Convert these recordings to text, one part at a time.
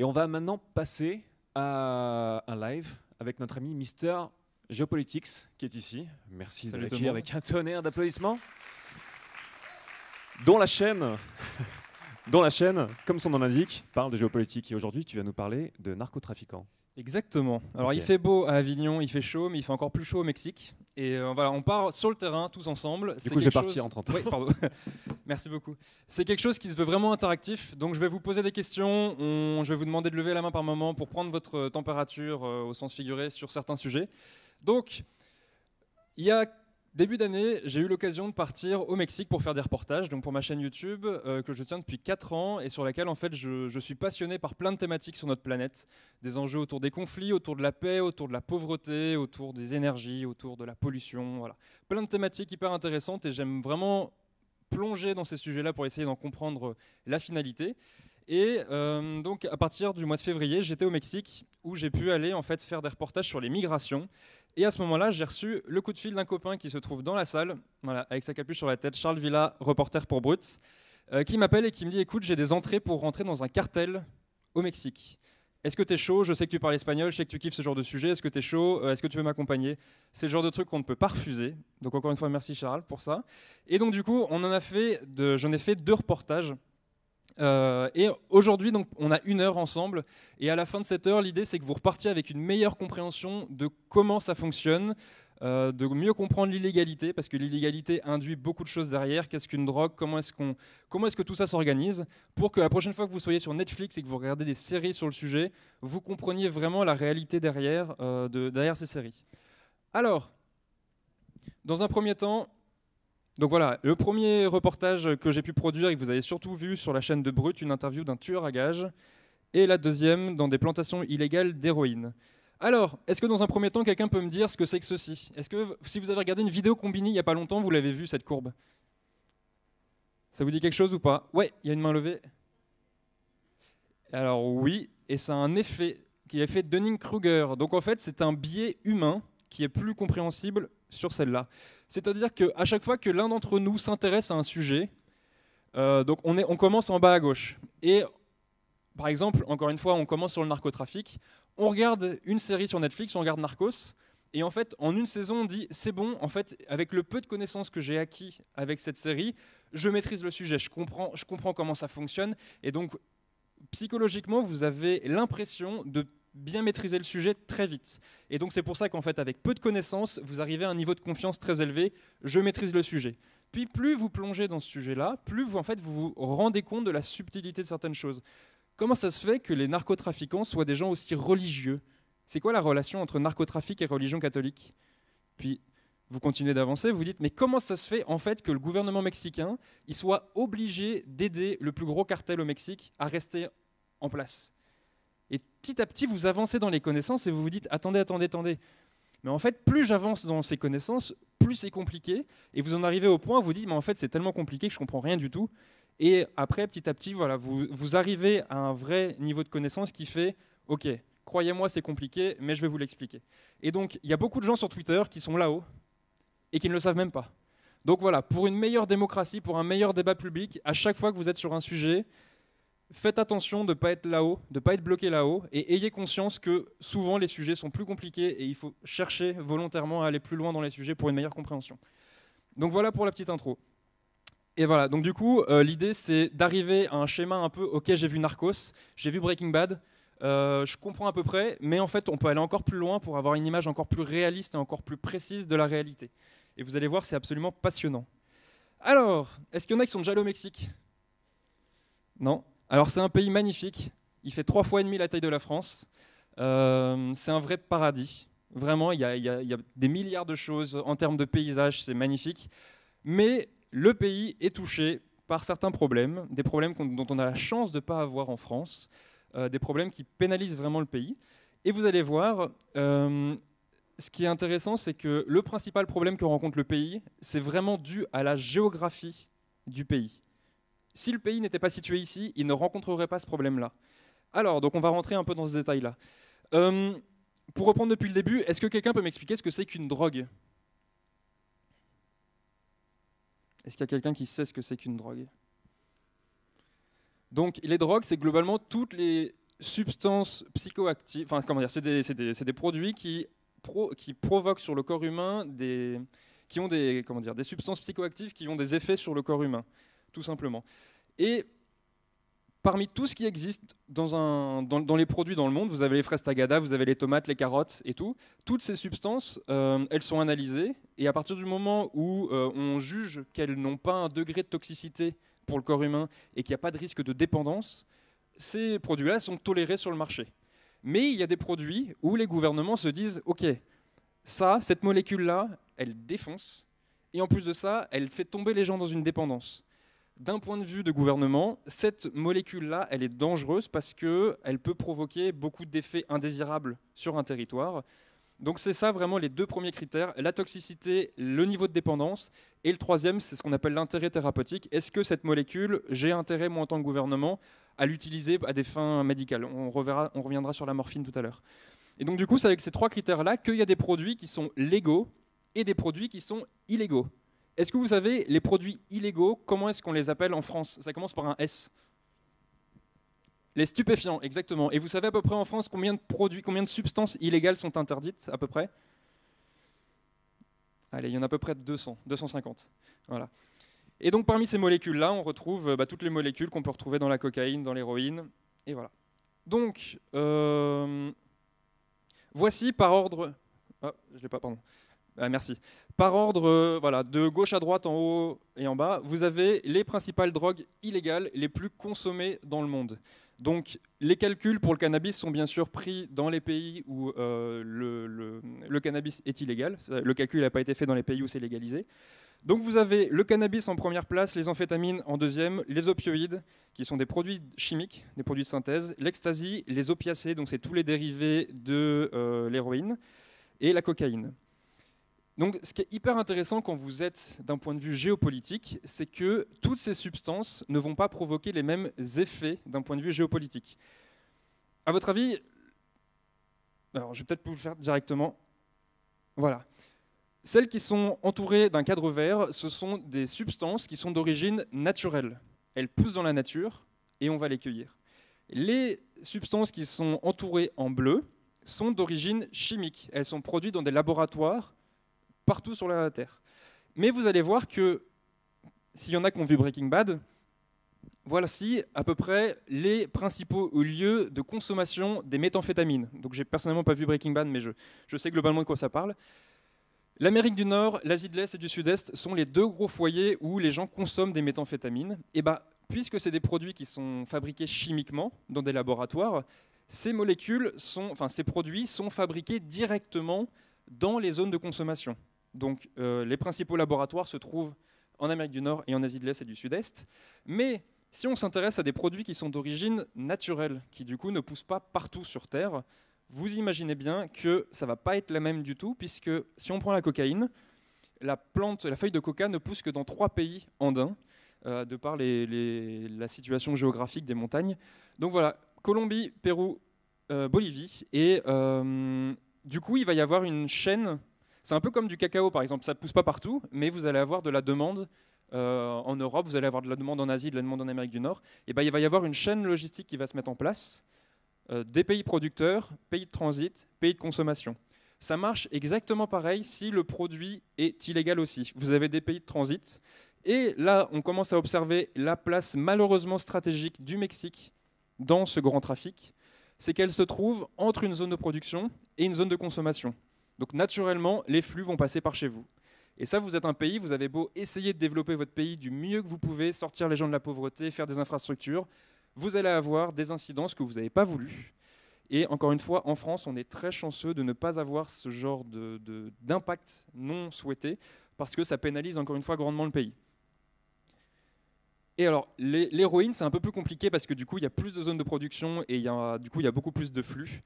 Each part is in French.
Et on va maintenant passer à un live avec notre ami Mister Geopolitics qui est ici. Merci de l'accueillir avec un tonnerre d'applaudissements. Dont la chaîne, dont la chaîne, comme son nom l'indique, parle de géopolitique. Et aujourd'hui, tu vas nous parler de narcotrafiquants. Exactement. Alors il fait beau à Avignon, il fait chaud, mais il fait encore plus chaud au Mexique. Et euh, voilà, on part sur le terrain tous ensemble. Du coup, je vais partir en 30 Oui, pardon. Merci beaucoup. C'est quelque chose qui se veut vraiment interactif. Donc je vais vous poser des questions. Je vais vous demander de lever la main par moment pour prendre votre température euh, au sens figuré sur certains sujets. Donc, il y a Début d'année, j'ai eu l'occasion de partir au Mexique pour faire des reportages, donc pour ma chaîne YouTube euh, que je tiens depuis 4 ans et sur laquelle en fait je, suis passionné par plein de thématiques sur notre planète, des enjeux autour des conflits, autour de la paix, autour de la pauvreté, autour des énergies, autour de la pollution, voilà, plein de thématiques hyper intéressantes et j'aime vraiment plonger dans ces sujets-là pour essayer d'en comprendre euh, la finalité. Et euh, donc à partir du mois de février, j'étais au Mexique où j'ai pu aller en fait faire des reportages sur les migrations et à ce moment-là, j'ai reçu le coup de fil d'un copain qui se trouve dans la salle, voilà, avec sa capuche sur la tête, Charles Villa, reporter pour Brut, euh, qui m'appelle et qui me dit Écoute, j'ai des entrées pour rentrer dans un cartel au Mexique. Est-ce que tu es chaud Je sais que tu parles espagnol, je sais que tu kiffes ce genre de sujet. Est-ce que tu es chaud euh, Est-ce que tu veux m'accompagner C'est le genre de truc qu'on ne peut pas refuser. Donc encore une fois, merci Charles pour ça. Et donc du coup, j'en ai fait deux reportages euh, et aujourd'hui, donc, on a une heure ensemble. Et à la fin de cette heure, l'idée, c'est que vous repartiez avec une meilleure compréhension de comment ça fonctionne, euh, de mieux comprendre l'illégalité, parce que l'illégalité induit beaucoup de choses derrière. Qu'est-ce qu'une drogue Comment est-ce qu'on, comment est-ce que tout ça s'organise Pour que la prochaine fois que vous soyez sur Netflix et que vous regardez des séries sur le sujet, vous compreniez vraiment la réalité derrière, euh, de, derrière ces séries. Alors, dans un premier temps, donc voilà, le premier reportage que j'ai pu produire et que vous avez surtout vu sur la chaîne de Brut, une interview d'un tueur à gages, et la deuxième dans des plantations illégales d'héroïne. Alors, est-ce que dans un premier temps, quelqu'un peut me dire ce que c'est que ceci Est-ce que si vous avez regardé une vidéo combinée il n'y a pas longtemps, vous l'avez vu cette courbe Ça vous dit quelque chose ou pas Ouais, il y a une main levée. Alors oui, et ça a un effet qui est l'effet Dunning-Kruger. Donc en fait, c'est un biais humain qui est plus compréhensible sur celle-là. C'est-à-dire qu'à chaque fois que l'un d'entre nous s'intéresse à un sujet, euh, donc on, est, on commence en bas à gauche. Et par exemple, encore une fois, on commence sur le narcotrafic. On regarde une série sur Netflix, on regarde Narcos. Et en fait, en une saison, on dit c'est bon, en fait, avec le peu de connaissances que j'ai acquis avec cette série, je maîtrise le sujet, je comprends, je comprends comment ça fonctionne. Et donc, psychologiquement, vous avez l'impression de bien maîtriser le sujet très vite. Et donc c'est pour ça qu'en fait, avec peu de connaissances, vous arrivez à un niveau de confiance très élevé. Je maîtrise le sujet. Puis plus vous plongez dans ce sujet-là, plus vous en fait vous vous rendez compte de la subtilité de certaines choses. Comment ça se fait que les narcotrafiquants soient des gens aussi religieux C'est quoi la relation entre narcotrafic et religion catholique Puis vous continuez d'avancer, vous dites mais comment ça se fait en fait que le gouvernement mexicain il soit obligé d'aider le plus gros cartel au Mexique à rester en place et petit à petit, vous avancez dans les connaissances et vous vous dites, attendez, attendez, attendez. Mais en fait, plus j'avance dans ces connaissances, plus c'est compliqué. Et vous en arrivez au point où vous dites, mais en fait, c'est tellement compliqué que je ne comprends rien du tout. Et après, petit à petit, voilà, vous, vous arrivez à un vrai niveau de connaissance qui fait, OK, croyez-moi, c'est compliqué, mais je vais vous l'expliquer. Et donc, il y a beaucoup de gens sur Twitter qui sont là-haut et qui ne le savent même pas. Donc voilà, pour une meilleure démocratie, pour un meilleur débat public, à chaque fois que vous êtes sur un sujet, faites attention de ne pas être là-haut, de ne pas être bloqué là-haut, et ayez conscience que souvent les sujets sont plus compliqués et il faut chercher volontairement à aller plus loin dans les sujets pour une meilleure compréhension. Donc voilà pour la petite intro. Et voilà, donc du coup, euh, l'idée c'est d'arriver à un schéma un peu, ok j'ai vu Narcos, j'ai vu Breaking Bad, euh, je comprends à peu près, mais en fait on peut aller encore plus loin pour avoir une image encore plus réaliste et encore plus précise de la réalité. Et vous allez voir, c'est absolument passionnant. Alors, est-ce qu'il y en a qui sont déjà allés au Mexique Non alors c'est un pays magnifique, il fait trois fois et demi la taille de la France, euh, c'est un vrai paradis, vraiment, il y, a, des milliards de choses en termes de paysage, c'est magnifique, mais le pays est touché par certains problèmes, des problèmes dont on a la chance de ne pas avoir en France, euh, des problèmes qui pénalisent vraiment le pays. Et vous allez voir, euh, ce qui est intéressant, c'est que le principal problème que rencontre le pays, c'est vraiment dû à la géographie du pays si le pays n'était pas situé ici, il ne rencontrerait pas ce problème-là. Alors, donc on va rentrer un peu dans ce détail-là. Euh, pour reprendre depuis le début, est-ce que quelqu'un peut m'expliquer ce que c'est qu'une drogue Est-ce qu'il y a quelqu'un qui sait ce que c'est qu'une drogue Donc, les drogues, c'est globalement toutes les substances psychoactives, enfin, comment dire, c'est des, produits qui, qui provoquent sur le corps humain des, qui ont des, comment dire, des substances psychoactives qui ont des effets sur le corps humain tout simplement. Et parmi tout ce qui existe dans, un, dans, les produits dans le monde, vous avez les fraises tagada, vous avez les tomates, les carottes et tout, toutes ces substances, euh, elles sont analysées, et à partir du moment où euh, on juge qu'elles n'ont pas un degré de toxicité pour le corps humain et qu'il n'y a pas de risque de dépendance, ces produits-là sont tolérés sur le marché. Mais il y a des produits où les gouvernements se disent, OK, ça, cette molécule-là, elle défonce, et en plus de ça, elle fait tomber les gens dans une dépendance d'un point de vue de gouvernement, cette molécule-là, elle est dangereuse parce qu'elle peut provoquer beaucoup d'effets indésirables sur un territoire. Donc c'est ça vraiment les deux premiers critères, la toxicité, le niveau de dépendance. Et le troisième, c'est ce qu'on appelle l'intérêt thérapeutique. Est-ce que cette molécule, j'ai intérêt, moi en tant que gouvernement, à l'utiliser à des fins médicales on, on reviendra sur la morphine tout à l'heure. Et donc du coup, c'est avec ces trois critères-là qu'il y a des produits qui sont légaux et des produits qui sont illégaux. Est-ce que vous savez les produits illégaux, comment est-ce qu'on les appelle en France Ça commence par un S. Les stupéfiants, exactement. Et vous savez à peu près en France combien de produits, combien de substances illégales sont interdites à peu près Allez, il y en a à peu près 200, 250. Voilà. Et donc parmi ces molécules-là, on retrouve bah, toutes les molécules qu'on peut retrouver dans la cocaïne, dans l'héroïne, et voilà. Donc, euh, voici par ordre... Oh, je l'ai pas, pardon. Ah, merci. Par ordre, euh, voilà, de gauche à droite, en haut et en bas, vous avez les principales drogues illégales les plus consommées dans le monde. Donc, les calculs pour le cannabis sont bien sûr pris dans les pays où euh, le, cannabis est illégal. Le calcul n'a pas été fait dans les pays où c'est légalisé. Donc, vous avez le cannabis en première place, les amphétamines en deuxième, les opioïdes, qui sont des produits chimiques, des produits de synthèse, l'ecstasy, les opiacés, donc c'est tous les dérivés de euh, l'héroïne, et la cocaïne. Donc, ce qui est hyper intéressant quand vous êtes d'un point de vue géopolitique, c'est que toutes ces substances ne vont pas provoquer les mêmes effets d'un point de vue géopolitique. À votre avis, alors je vais peut-être vous le faire directement. Voilà. Celles qui sont entourées d'un cadre vert, ce sont des substances qui sont d'origine naturelle. Elles poussent dans la nature et on va les cueillir. Les substances qui sont entourées en bleu sont d'origine chimique. Elles sont produites dans des laboratoires partout sur la Terre. Mais vous allez voir que s'il y en a qui ont vu Breaking Bad, voici à peu près les principaux lieux de consommation des méthamphétamines. Donc j'ai personnellement pas vu Breaking Bad, mais je, sais globalement de quoi ça parle. L'Amérique du Nord, l'Asie de l'Est et du Sud-Est sont les deux gros foyers où les gens consomment des méthamphétamines. Et bah, puisque c'est des produits qui sont fabriqués chimiquement dans des laboratoires, ces molécules sont, enfin ces produits sont fabriqués directement dans les zones de consommation. Donc euh, les principaux laboratoires se trouvent en Amérique du Nord et en Asie de l'Est et du Sud-Est. Mais si on s'intéresse à des produits qui sont d'origine naturelle, qui du coup ne poussent pas partout sur Terre, vous imaginez bien que ça va pas être la même du tout, puisque si on prend la cocaïne, la plante, la feuille de coca ne pousse que dans trois pays andins, euh, de par les, la situation géographique des montagnes. Donc voilà, Colombie, Pérou, euh, Bolivie, et du coup il va y avoir une chaîne c'est un peu comme du cacao, par exemple. Ça ne pousse pas partout, mais vous allez avoir de la demande euh, en Europe, vous allez avoir de la demande en Asie, de la demande en Amérique du Nord. Et ben, il va y avoir une chaîne logistique qui va se mettre en place euh, des pays producteurs, pays de transit, pays de consommation. Ça marche exactement pareil si le produit est illégal aussi. Vous avez des pays de transit. Et là, on commence à observer la place malheureusement stratégique du Mexique dans ce grand trafic. C'est qu'elle se trouve entre une zone de production et une zone de consommation. Donc naturellement, les flux vont passer par chez vous. Et ça, vous êtes un pays, vous avez beau essayer de développer votre pays du mieux que vous pouvez, sortir les gens de la pauvreté, faire des infrastructures, vous allez avoir des incidences que vous n'avez pas voulu. Et encore une fois, en France, on est très chanceux de ne pas avoir ce genre d'impact non souhaité, parce que ça pénalise encore une fois grandement le pays. Et alors, l'héroïne, c'est un peu plus compliqué parce que du coup, il y a plus de zones de production et du coup, il y a beaucoup plus de flux.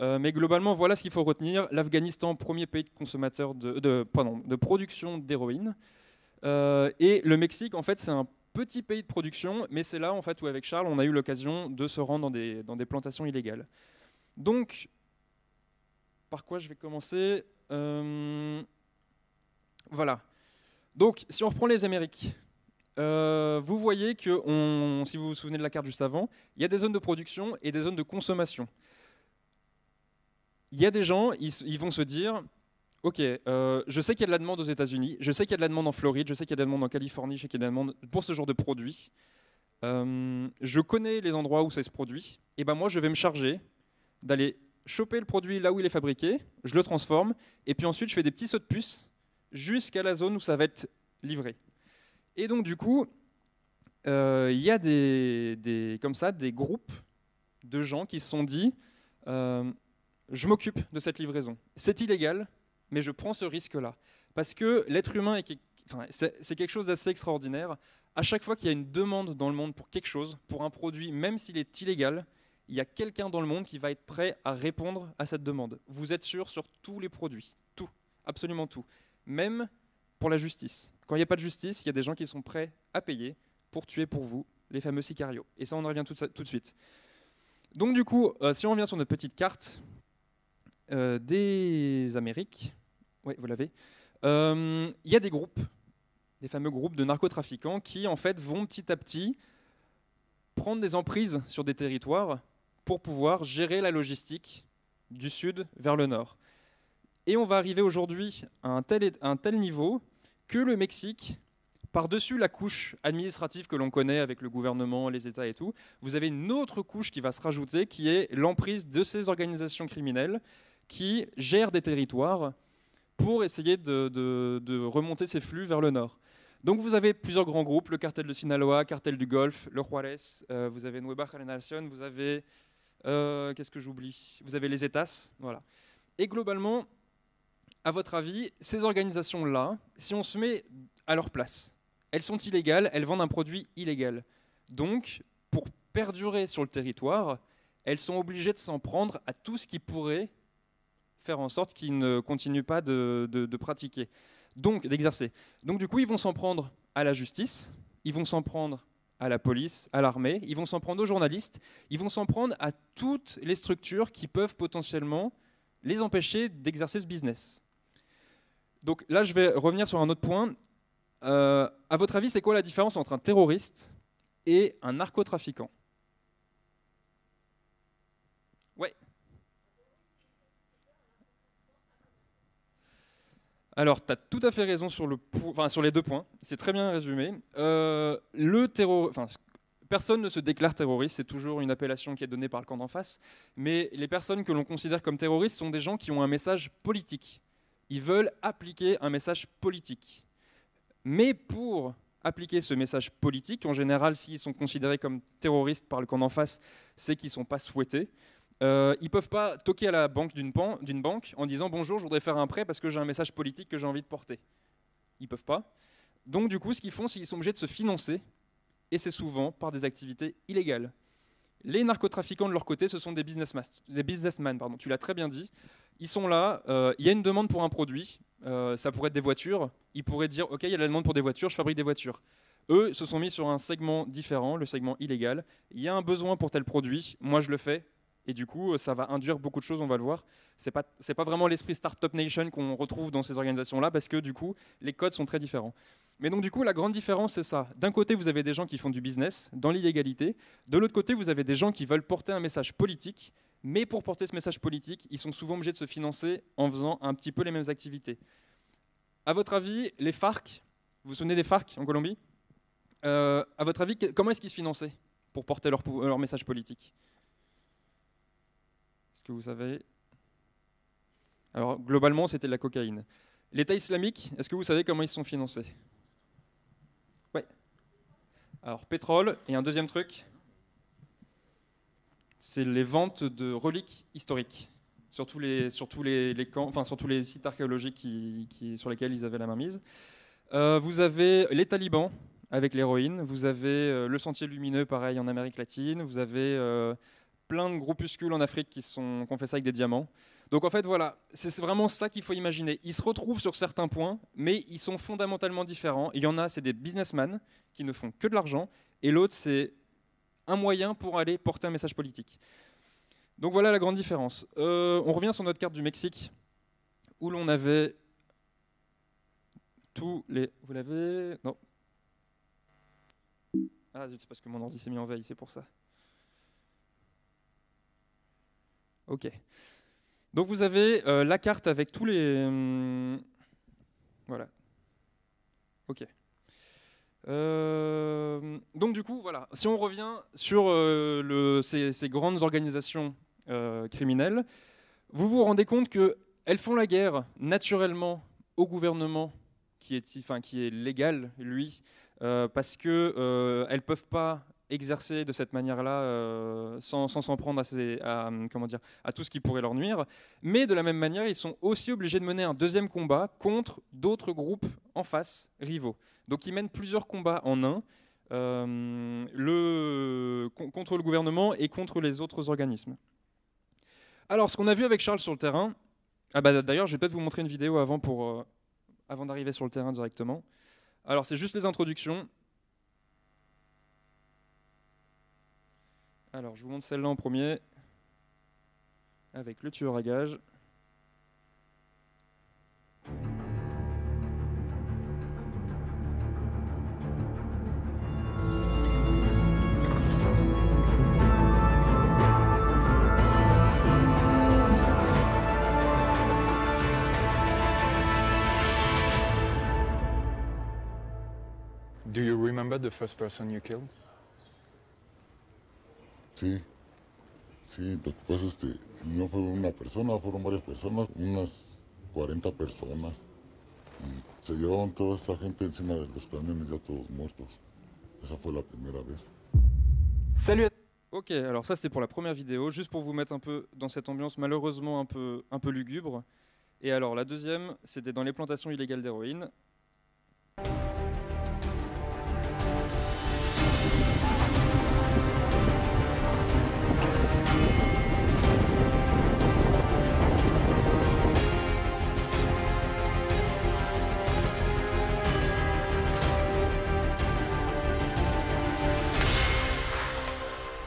Euh, mais globalement, voilà ce qu'il faut retenir. L'Afghanistan, premier pays de, consommateur de, production d'héroïne. Euh, et le Mexique, en fait, c'est un petit pays de production, mais c'est là, en fait, où avec Charles, on a eu l'occasion de se rendre dans des, plantations illégales. Donc, par quoi je vais commencer euh, Voilà. Donc, si on reprend les Amériques, vous voyez que, si vous vous souvenez de la carte juste avant, il y a des zones de production et des zones de consommation il y a des gens, ils, vont se dire, Ok, euh, je sais qu'il y a de la demande aux États-Unis, je sais qu'il y a de la demande en Floride, je sais qu'il y a de la demande en Californie, je sais qu'il y a de la demande pour ce genre de produit. Euh, je connais les endroits où ça se produit. Et ben moi, je vais me charger d'aller choper le produit là où il est fabriqué, je le transforme, et puis ensuite je fais des petits sauts de puce jusqu'à la zone où ça va être livré. Et donc du coup, euh, il y a des, des, comme ça des groupes de gens qui se sont dit je m'occupe de cette livraison. C'est illégal, mais je prends ce risque-là. Parce que l'être humain, est, c'est quelque chose d'assez extraordinaire. À chaque fois qu'il y a une demande dans le monde pour quelque chose, pour un produit, même s'il est illégal, il y a quelqu'un dans le monde qui va être prêt à répondre à cette demande. Vous êtes sûr sur tous les produits, tout, absolument tout. Même pour la justice. Quand il n'y a pas de justice, il y a des gens qui sont prêts à payer pour tuer pour vous les fameux sicarios. Et ça, on en revient tout, de suite. Donc du coup, euh, si on revient sur notre petite carte, euh, des Amériques, oui, vous l'avez, euh, il y a des groupes, des fameux groupes de narcotrafiquants qui, en fait, vont petit à petit prendre des emprises sur des territoires pour pouvoir gérer la logistique du sud vers le nord. Et on va arriver aujourd'hui à un tel, à un tel niveau que le Mexique, par-dessus la couche administrative que l'on connaît avec le gouvernement, les États et tout, vous avez une autre couche qui va se rajouter, qui est l'emprise de ces organisations criminelles qui gèrent des territoires pour essayer de, remonter ces flux vers le nord. Donc vous avez plusieurs grands groupes, le cartel de Sinaloa, cartel du Golfe, le Juarez, euh, vous avez Nueva Generación, vous avez... Euh, qu'est-ce que j'oublie Vous avez les États, voilà. Et globalement, à votre avis, ces organisations-là, si on se met à leur place, elles sont illégales, elles vendent un produit illégal. Donc, pour perdurer sur le territoire, elles sont obligées de s'en prendre à tout ce qui pourrait faire en sorte qu'ils ne continuent pas de, pratiquer, donc d'exercer. Donc du coup, ils vont s'en prendre à la justice, ils vont s'en prendre à la police, à l'armée, ils vont s'en prendre aux journalistes, ils vont s'en prendre à toutes les structures qui peuvent potentiellement les empêcher d'exercer ce business. Donc là, je vais revenir sur un autre point. Euh, à votre avis, c'est quoi la différence entre un terroriste et un narcotrafiquant Alors, tu as tout à fait raison sur, le sur les deux points. C'est très bien résumé. Euh, le personne ne se déclare terroriste, c'est toujours une appellation qui est donnée par le camp d'en face. Mais les personnes que l'on considère comme terroristes sont des gens qui ont un message politique. Ils veulent appliquer un message politique. Mais pour appliquer ce message politique, en général, s'ils sont considérés comme terroristes par le camp d'en face, c'est qu'ils ne sont pas souhaités. Euh, ils ne peuvent pas toquer à la banque d'une banque en disant bonjour, je voudrais faire un prêt parce que j'ai un message politique que j'ai envie de porter. Ils ne peuvent pas. Donc du coup, ce qu'ils font, c'est qu'ils sont obligés de se financer, et c'est souvent par des activités illégales. Les narcotrafiquants de leur côté, ce sont des, businessmen, pardon, tu l'as très bien dit. Ils sont là, euh, il y a une demande pour un produit, euh, ça pourrait être des voitures, ils pourraient dire ok, il y a la demande pour des voitures, je fabrique des voitures. Eux se sont mis sur un segment différent, le segment illégal. Il y a un besoin pour tel produit, moi je le fais, et du coup, euh, ça va induire beaucoup de choses, on va le voir. Ce n'est pas, vraiment l'esprit Startup Nation qu'on retrouve dans ces organisations-là, parce que du coup, les codes sont très différents. Mais donc du coup, la grande différence, c'est ça. D'un côté, vous avez des gens qui font du business, dans l'illégalité. De l'autre côté, vous avez des gens qui veulent porter un message politique. Mais pour porter ce message politique, ils sont souvent obligés de se financer en faisant un petit peu les mêmes activités. À votre avis, les FARC, vous vous souvenez des FARC en Colombie euh, À votre avis, comment est-ce qu'ils se finançaient pour porter leur message politique que vous savez Alors, globalement, c'était de la cocaïne. L'État islamique, est-ce que vous savez comment ils sont financés Oui. Alors, pétrole, et un deuxième truc, c'est les ventes de reliques historiques sur tous les, les, enfin, sur les sites archéologiques qui, sur lesquels ils avaient la mainmise. Euh, vous avez les talibans avec l'héroïne, vous avez euh, le sentier lumineux, pareil, en Amérique latine, vous avez euh, plein de groupuscules en Afrique qui, sont, fait ça avec des diamants. Donc en fait, voilà, c'est vraiment ça qu'il faut imaginer. Ils se retrouvent sur certains points, mais ils sont fondamentalement différents. Il y en a, c'est des businessmen qui ne font que de l'argent, et l'autre, c'est un moyen pour aller porter un message politique. Donc voilà la grande différence. Euh, on revient sur notre carte du Mexique, où l'on avait tous les... Vous l'avez Non. Ah c'est parce que mon ordi s'est mis en veille, c'est pour ça. Ok. Donc vous avez euh, la carte avec tous les... Hum, voilà. Ok. Euh, donc du coup, voilà. Si on revient sur euh, le, ces, grandes organisations criminelles, vous vous rendez compte qu'elles font la guerre naturellement au gouvernement qui est, qui est légal, lui, parce qu'elles ne peuvent pas exercer de cette manière-là euh, sans s'en prendre à, à tout ce qui pourrait leur nuire. Mais de la même manière, ils sont aussi obligés de mener un deuxième combat contre d'autres groupes en face, rivaux. Donc ils mènent plusieurs combats en un. Euh, le, contre le gouvernement et contre les autres organismes. Alors, ce qu'on a vu avec Charles sur le terrain, ah bah, d'ailleurs, je vais peut-être vous montrer une vidéo avant, euh, avant d'arriver sur le terrain directement. Alors, c'est juste les introductions. Alors, je vous montre celle-là en premier, avec le tueur à gages. Do you remember the first person you killed? Oui, sí, lo que pasa es que no fue una persona, fueron varias personas, unas 40 personas. Y se llevaron toda esa gente encima de los camiones ya todos muertos. Esa fue la primera vez. Salut à... Ok, alors ça c'était pour la première vidéo, juste pour vous mettre un peu dans cette ambiance malheureusement un peu, un peu lugubre. Et alors la deuxième, c'était dans les plantations illégales d'héroïne.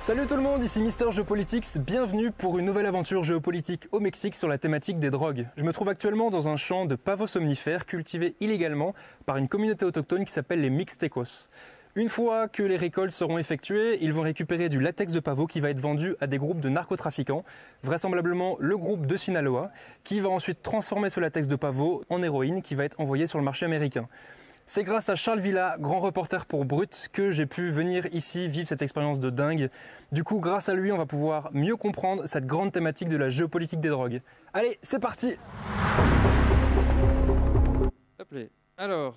Salut tout le monde, ici Mister Geopolitics, bienvenue pour une nouvelle aventure géopolitique au Mexique sur la thématique des drogues. Je me trouve actuellement dans un champ de pavos somnifères cultivé illégalement par une communauté autochtone qui s'appelle les Mixtecos. Une fois que les récoltes seront effectuées, ils vont récupérer du latex de pavot qui va être vendu à des groupes de narcotrafiquants, vraisemblablement le groupe de Sinaloa, qui va ensuite transformer ce latex de pavot en héroïne qui va être envoyée sur le marché américain. C'est grâce à Charles Villa, grand reporter pour Brut, que j'ai pu venir ici vivre cette expérience de dingue. Du coup, grâce à lui, on va pouvoir mieux comprendre cette grande thématique de la géopolitique des drogues. Allez, c'est parti Alors,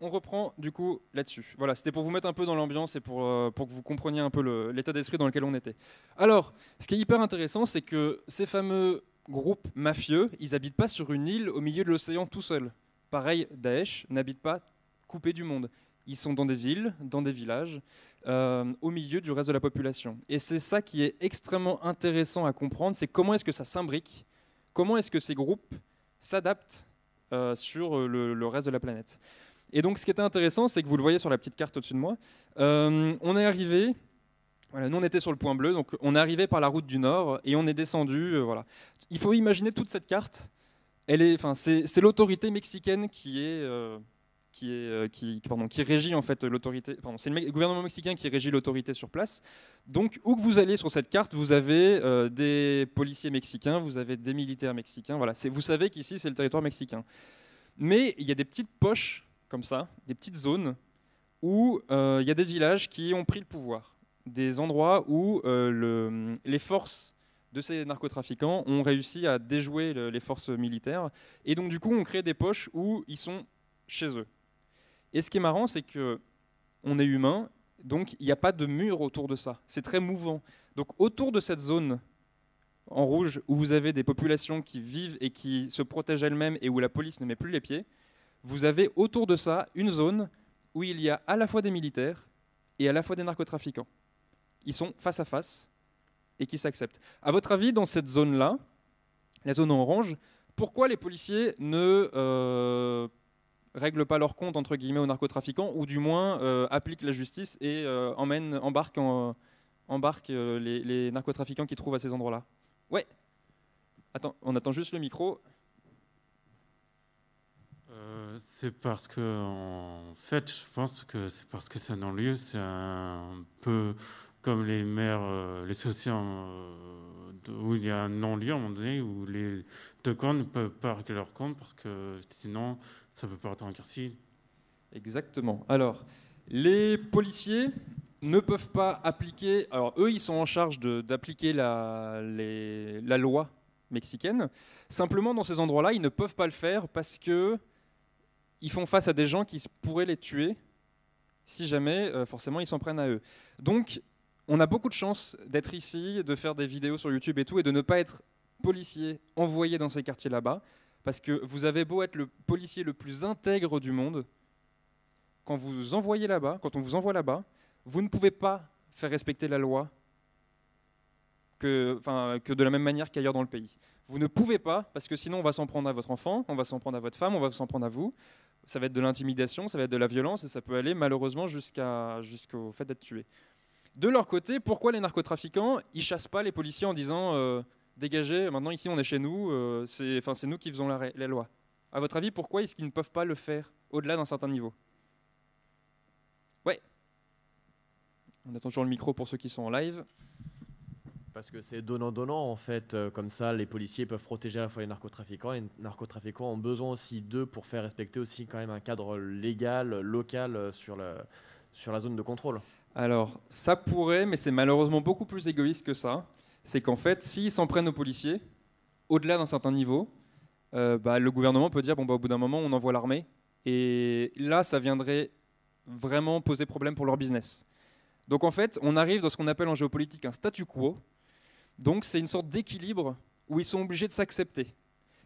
on reprend du coup là-dessus. Voilà, c'était pour vous mettre un peu dans l'ambiance et pour, euh, pour que vous compreniez un peu l'état d'esprit dans lequel on était. Alors, ce qui est hyper intéressant, c'est que ces fameux groupes mafieux, ils habitent pas sur une île au milieu de l'océan tout seuls. Pareil, Daesh n'habite pas coupé du monde. Ils sont dans des villes, dans des villages, euh, au milieu du reste de la population. Et c'est ça qui est extrêmement intéressant à comprendre, c'est comment est-ce que ça s'imbrique, comment est-ce que ces groupes s'adaptent euh, sur euh, le, reste de la planète. Et donc ce qui était intéressant, c'est que vous le voyez sur la petite carte au-dessus de moi, on est arrivé nous on était sur le point bleu, donc on est arrivé par la route du nord et on est descendu. voilà. Il faut imaginer toute cette carte c'est l'autorité mexicaine qui est euh, qui, est, euh, qui, pardon, qui régit en fait l'autorité. c'est le, gouvernement mexicain qui régit l'autorité sur place. Donc, où que vous allez sur cette carte, vous avez euh, des policiers mexicains, vous avez des militaires mexicains. Voilà, vous savez qu'ici c'est le territoire mexicain. Mais il y a des petites poches comme ça, des petites zones où il y a des villages qui ont pris le pouvoir, des endroits où le, les forces de ces narcotrafiquants, ont réussi à déjouer les forces militaires. Et donc, du coup, on crée des poches où ils sont chez eux. Et ce qui est marrant, c'est que on est humain, donc il n'y a pas de mur autour de ça. C'est très mouvant. Donc, autour de cette zone en rouge, où vous avez des populations qui vivent et qui se protègent elles-mêmes et où la police ne met plus les pieds, vous avez autour de ça une zone où il y a à la fois des militaires et à la fois des narcotrafiquants. Ils sont face à face et qui s'acceptent. À votre avis, dans cette zone-là, la zone orange, pourquoi les policiers ne euh, règlent pas leur compte entre guillemets aux narcotrafiquants ou du moins euh, appliquent la justice et euh, emmènent, embarquent, embarquent les, narcotrafiquants qui trouvent à ces endroits-là Ouais. Attends, on attend juste le micro. C'est parce que, en fait, je pense que c'est parce que c'est un lieu, c'est un peu comme les maires, euh, les sociétés euh, où il y a un non-lieu à un moment donné, où les deux camps ne peuvent pas régler leur compte parce que sinon, ça peut être en quartier. Exactement. Alors, les policiers ne peuvent pas appliquer. Alors, eux, ils sont en charge d'appliquer la, la loi mexicaine. Simplement, dans ces endroits-là, ils ne peuvent pas le faire parce que ils font face à des gens qui pourraient les tuer si jamais, euh, forcément, ils s'en prennent à eux. Donc, on a beaucoup de chance d'être ici, de faire des vidéos sur YouTube et tout, et de ne pas être policier envoyé dans ces quartiers là-bas, parce que vous avez beau être le policier le plus intègre du monde, quand vous envoyez là-bas, quand on vous envoie là-bas, vous ne pouvez pas faire respecter la loi que, de la même manière qu'ailleurs dans le pays. Vous ne pouvez pas, parce que sinon on va s'en prendre à votre enfant, on va s'en prendre à votre femme, on va s'en prendre à vous. Ça va être de l'intimidation, ça va être de la violence, et ça peut aller malheureusement jusqu'au fait d'être tué. De leur côté, pourquoi les narcotrafiquants, ils chassent pas les policiers en disant euh, dégagez, maintenant ici on est chez nous, euh, enfin c'est nous qui faisons la, la loi À votre avis, pourquoi est-ce qu'ils ne peuvent pas le faire au-delà d'un certain niveau Ouais. On attend toujours le micro pour ceux qui sont en live. Parce que c'est donnant-donnant en fait. Euh, comme ça, les policiers peuvent protéger à la fois les narcotrafiquants et les narcotrafiquants ont besoin aussi d'eux pour faire respecter aussi quand même un cadre légal, local sur, sur la zone de contrôle. Alors, ça pourrait, mais c'est malheureusement beaucoup plus égoïste que ça. C'est qu'en fait, s'ils s'en prennent aux policiers, au-delà d'un certain niveau, euh, bah, le gouvernement peut dire bon, bah, au bout d'un moment, on envoie l'armée. Et là, ça viendrait vraiment poser problème pour leur business. Donc en fait, on arrive dans ce qu'on appelle en géopolitique un statu quo. Donc c'est une sorte d'équilibre où ils sont obligés de s'accepter.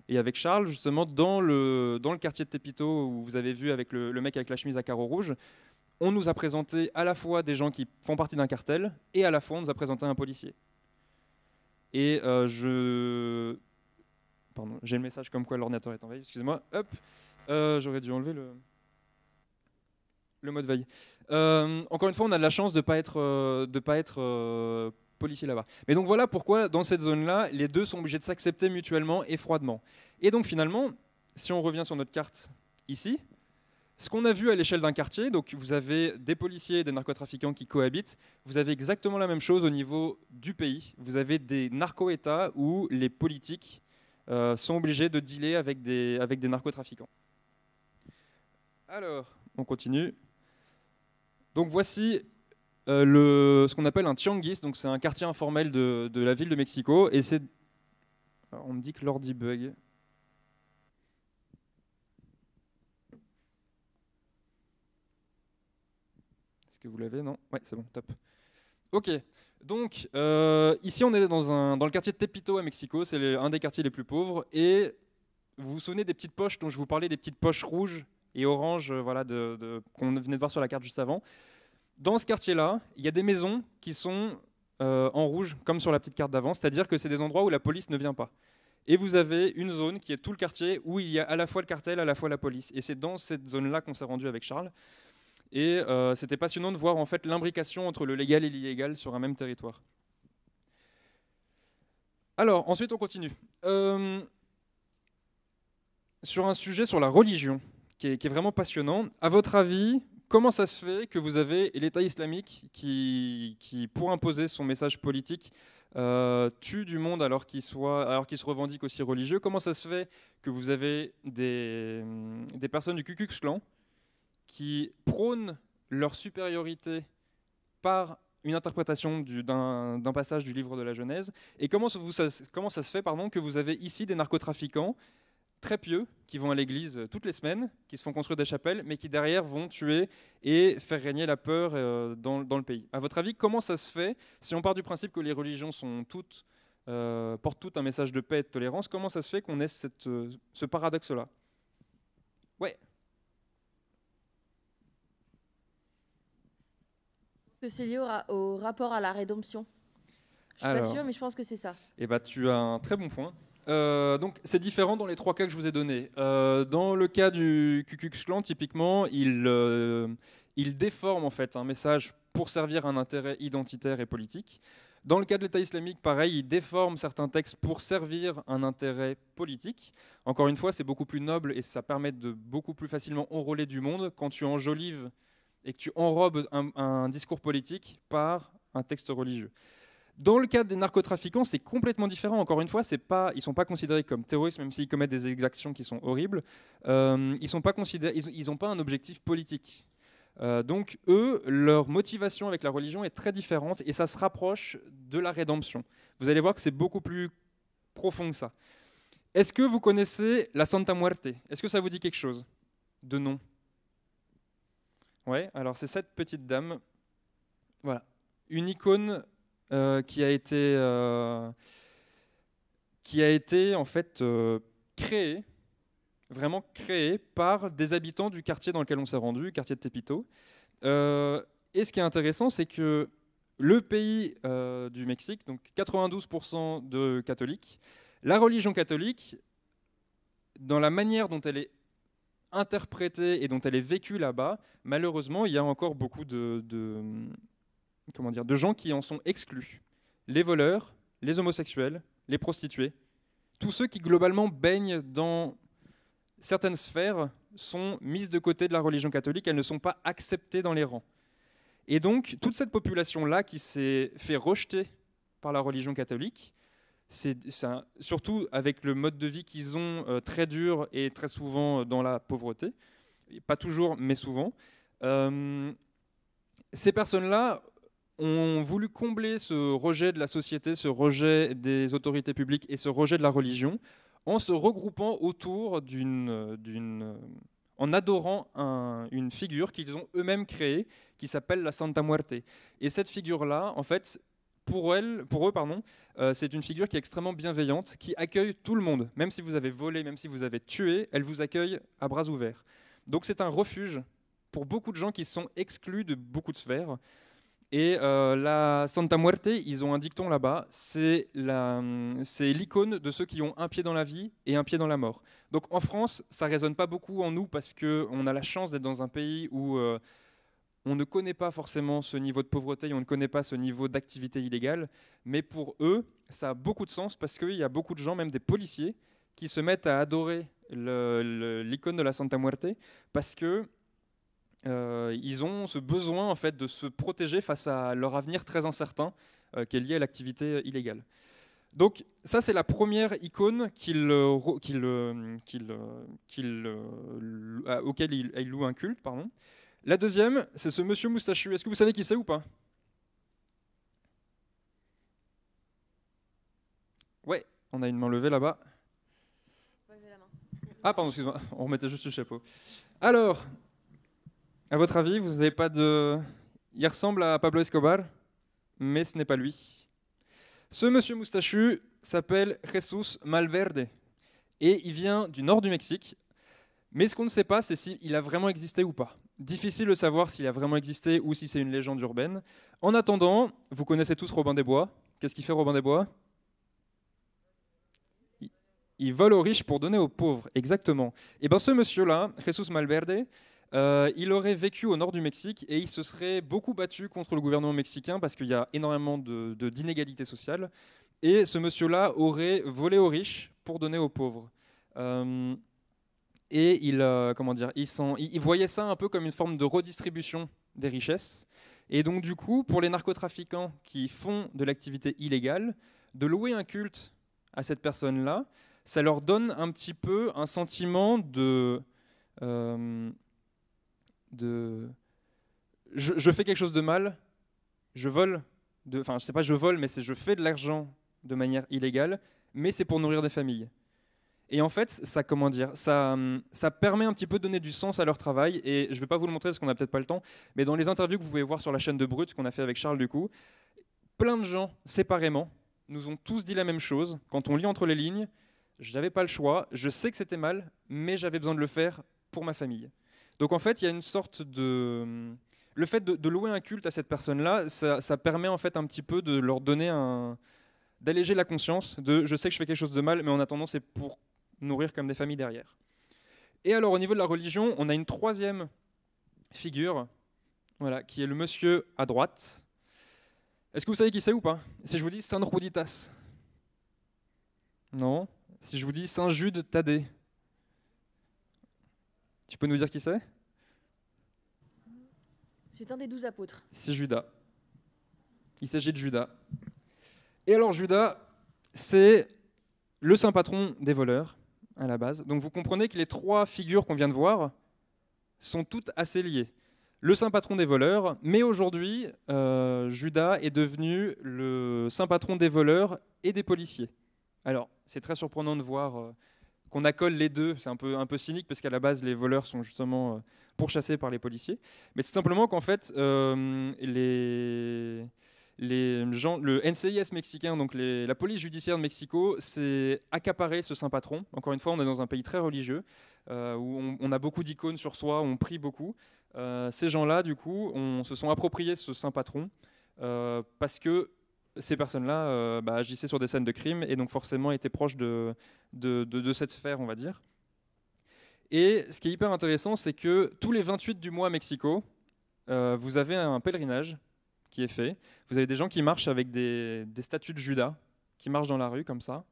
Et avec Charles, justement, dans le, quartier de Tepito, où vous avez vu avec le, le mec avec la chemise à carreaux rouges, on nous a présenté à la fois des gens qui font partie d'un cartel et à la fois on nous a présenté un policier. Et euh, je. Pardon, j'ai le message comme quoi l'ordinateur est en veille, excusez-moi. Hop, euh, j'aurais dû enlever le, le mode veille. Euh, encore une fois, on a de la chance de ne pas être, de pas être policier là-bas. Mais donc voilà pourquoi, dans cette zone-là, les deux sont obligés de s'accepter mutuellement et froidement. Et donc finalement, si on revient sur notre carte ici, ce qu'on a vu à l'échelle d'un quartier, donc vous avez des policiers et des narcotrafiquants qui cohabitent, vous avez exactement la même chose au niveau du pays. Vous avez des narco-États où les politiques euh, sont obligés de dealer avec des, narcotrafiquants. Alors, on continue. Donc voici euh, ce qu'on appelle un tianguis, donc c'est un quartier informel de, de, la ville de Mexico, et c'est... On me dit que l'ordi bug. que vous l'avez Non Ouais, c'est bon, top. Ok, donc euh, ici on est dans, un, dans le quartier de Tepito à Mexico, c'est un des quartiers les plus pauvres. Et vous vous souvenez des petites poches dont je vous parlais, des petites poches rouges et oranges euh, voilà, de, qu'on venait de voir sur la carte juste avant. Dans ce quartier-là, il y a des maisons qui sont euh, en rouge, comme sur la petite carte d'avant, c'est-à-dire que c'est des endroits où la police ne vient pas. Et vous avez une zone qui est tout le quartier où il y a à la fois le cartel, à la fois la police. Et c'est dans cette zone-là qu'on s'est rendu avec Charles. Et euh, c'était passionnant de voir en fait l'imbrication entre le légal et l'illégal sur un même territoire. Alors, ensuite, on continue. Euh, sur un sujet sur la religion, qui est, vraiment passionnant. À votre avis, comment ça se fait que vous avez l'État islamique qui, pour imposer son message politique, euh, tue du monde alors qu'il se revendique aussi religieux Comment ça se fait que vous avez des, des personnes du Ku Klux qui prônent leur supériorité par une interprétation d'un passage du livre de la Genèse. Et comment, vous, ça, comment ça se fait pardon, que vous avez ici des narcotrafiquants très pieux qui vont à l'église toutes les semaines, qui se font construire des chapelles, mais qui derrière vont tuer et faire régner la peur euh, dans, le pays. À votre avis, comment ça se fait si on part du principe que les religions sont toutes, euh, portent toutes un message de paix et de tolérance Comment ça se fait qu'on ait euh, ce paradoxe-là Ouais. que c'est lié au, rapport à la rédemption. Je suis pas sûre, mais je pense que c'est ça. Eh ben, tu as un très bon point. Euh, donc c'est différent dans les trois cas que je vous ai donnés. Euh, dans le cas du Ku Clan, typiquement, il, euh, il, déforme en fait un message pour servir un intérêt identitaire et politique. Dans le cas de l'État islamique, pareil, il déforme certains textes pour servir un intérêt politique. Encore une fois, c'est beaucoup plus noble et ça permet de beaucoup plus facilement enrôler du monde quand tu enjolives et que tu enrobes un, discours politique par un texte religieux. Dans le cas des narcotrafiquants, c'est complètement différent. Encore une fois, pas, ils ne sont pas considérés comme terroristes, même s'ils commettent des exactions qui sont horribles. Euh, ils n'ont pas, ils pas un objectif politique. Euh, donc, eux, leur motivation avec la religion est très différente et ça se rapproche de la rédemption. Vous allez voir que c'est beaucoup plus profond que ça. Est-ce que vous connaissez la Santa Muerte Est-ce que ça vous dit quelque chose De non Ouais, alors c'est cette petite dame. Voilà. Une icône euh, qui a été. Euh, qui a été en fait euh, créée, vraiment créée par des habitants du quartier dans lequel on s'est rendu, quartier de Tepito. et ce qui est intéressant, c'est que le pays du Mexique, donc 92% de catholiques, la religion catholique, dans la manière dont elle est interprétée et dont elle est vécue là-bas, malheureusement, il y a encore beaucoup de, comment dire, de gens qui en sont exclus. Les voleurs, les homosexuels, les prostituées, tous ceux qui globalement baignent dans certaines sphères sont mises de côté de la religion catholique, elles ne sont pas acceptées dans les rangs. Et donc, toute cette population-là qui s'est fait rejeter par la religion catholique, c'est surtout avec le mode de vie qu'ils ont euh, très dur et très souvent euh, dans la pauvreté, pas toujours mais souvent, euh, ces personnes-là ont voulu combler ce rejet de la société, ce rejet des autorités publiques et ce rejet de la religion en se regroupant autour d'une en adorant une figure qu'ils ont eux-mêmes créée qui s'appelle la Santa Muerte. Et cette figure-là, en fait, pour, elle, pour eux, pardon, euh, c'est une figure qui est extrêmement bienveillante, qui accueille tout le monde. Même si vous avez volé, même si vous avez tué, elle vous accueille à bras ouverts. Donc c'est un refuge pour beaucoup de gens qui sont exclus de beaucoup de sphères. Et euh, la Santa Muerte, ils ont un dicton là-bas, c'est l'icône de ceux qui ont un pied dans la vie et un pied dans la mort. Donc en France, ça résonne pas beaucoup en nous parce qu'on a la chance d'être dans un pays où... Euh, on ne connaît pas forcément ce niveau de pauvreté, on ne connaît pas ce niveau d'activité illégale, mais pour eux, ça a beaucoup de sens parce qu'il y a beaucoup de gens, même des policiers, qui se mettent à adorer l'icône de la Santa Muerte parce que euh, ils ont ce besoin en fait de se protéger face à leur avenir très incertain euh, qui est lié à l'activité illégale. Donc ça c'est la première icône auquel ils louent un culte pardon. La deuxième, c'est ce monsieur moustachu. Est-ce que vous savez qui c'est ou pas Ouais, on a une main levée là-bas. Ah pardon, excuse-moi, on remettait juste le chapeau. Alors, à votre avis, vous n'avez pas de... Il ressemble à Pablo Escobar, mais ce n'est pas lui. Ce monsieur moustachu s'appelle Jesús Malverde, et il vient du nord du Mexique, mais ce qu'on ne sait pas, c'est s'il a vraiment existé ou pas. Difficile de savoir s'il a vraiment existé ou si c'est une légende urbaine. En attendant, vous connaissez tous Robin des Bois. Qu'est-ce qu'il fait Robin des Bois il, vole aux riches pour donner aux pauvres, exactement. Et eh bien ce monsieur-là, Jesús Malverde, euh, il aurait vécu au nord du Mexique et il se serait beaucoup battu contre le gouvernement mexicain parce qu'il y a énormément d'inégalités de, sociales. Et ce monsieur-là aurait volé aux riches pour donner aux pauvres. Euh, et ils, euh, comment dire, ils, sont, ils, voyaient ça un peu comme une forme de redistribution des richesses. Et donc, du coup, pour les narcotrafiquants qui font de l'activité illégale, de louer un culte à cette personne-là, ça leur donne un petit peu un sentiment de. Euh, de je, fais quelque chose de mal, je vole, enfin, je sais pas, je vole, mais c'est je fais de l'argent de manière illégale, mais c'est pour nourrir des familles. Et en fait, ça, comment dire, ça, hum, ça permet un petit peu de donner du sens à leur travail. Et je ne vais pas vous le montrer parce qu'on n'a peut-être pas le temps, mais dans les interviews que vous pouvez voir sur la chaîne de Brut, qu'on a fait avec Charles du coup, plein de gens séparément nous ont tous dit la même chose. Quand on lit entre les lignes, je n'avais pas le choix, je sais que c'était mal, mais j'avais besoin de le faire pour ma famille. Donc en fait, il y a une sorte de... Hum, le fait de, louer un culte à cette personne-là, ça, permet en fait un petit peu de leur donner un... d'alléger la conscience de je sais que je fais quelque chose de mal, mais en attendant, c'est pour nourrir comme des familles derrière. Et alors au niveau de la religion, on a une troisième figure, voilà, qui est le monsieur à droite. Est-ce que vous savez qui c'est ou pas Si je vous dis Saint Ruditas. Non. Si je vous dis Saint Jude Thaddée. Tu peux nous dire qui c'est C'est un des douze apôtres. C'est Judas. Il s'agit de Judas. Et alors Judas, c'est le saint patron des voleurs à la base. Donc vous comprenez que les trois figures qu'on vient de voir sont toutes assez liées. Le saint patron des voleurs, mais aujourd'hui, euh, Judas est devenu le saint patron des voleurs et des policiers. Alors, c'est très surprenant de voir euh, qu'on accole les deux. C'est un peu, un peu cynique parce qu'à la base, les voleurs sont justement euh, pourchassés par les policiers. Mais c'est simplement qu'en fait, les gens, le NCIS mexicain, donc la police judiciaire de Mexico, s'est accaparé ce saint patron. Encore une fois, on est dans un pays très religieux, euh, où on, a beaucoup d'icônes sur soi, on prie beaucoup. Euh, ces gens-là, du coup, on, se sont appropriés ce saint patron euh, parce que ces personnes-là bah, agissaient sur des scènes de crime et donc forcément étaient proches de, de cette sphère, on va dire. Et ce qui est hyper intéressant, c'est que tous les 28 du mois à Mexico, vous avez un pèlerinage est fait. Vous avez des gens qui marchent avec des, statues de Judas, qui marchent dans la rue comme ça.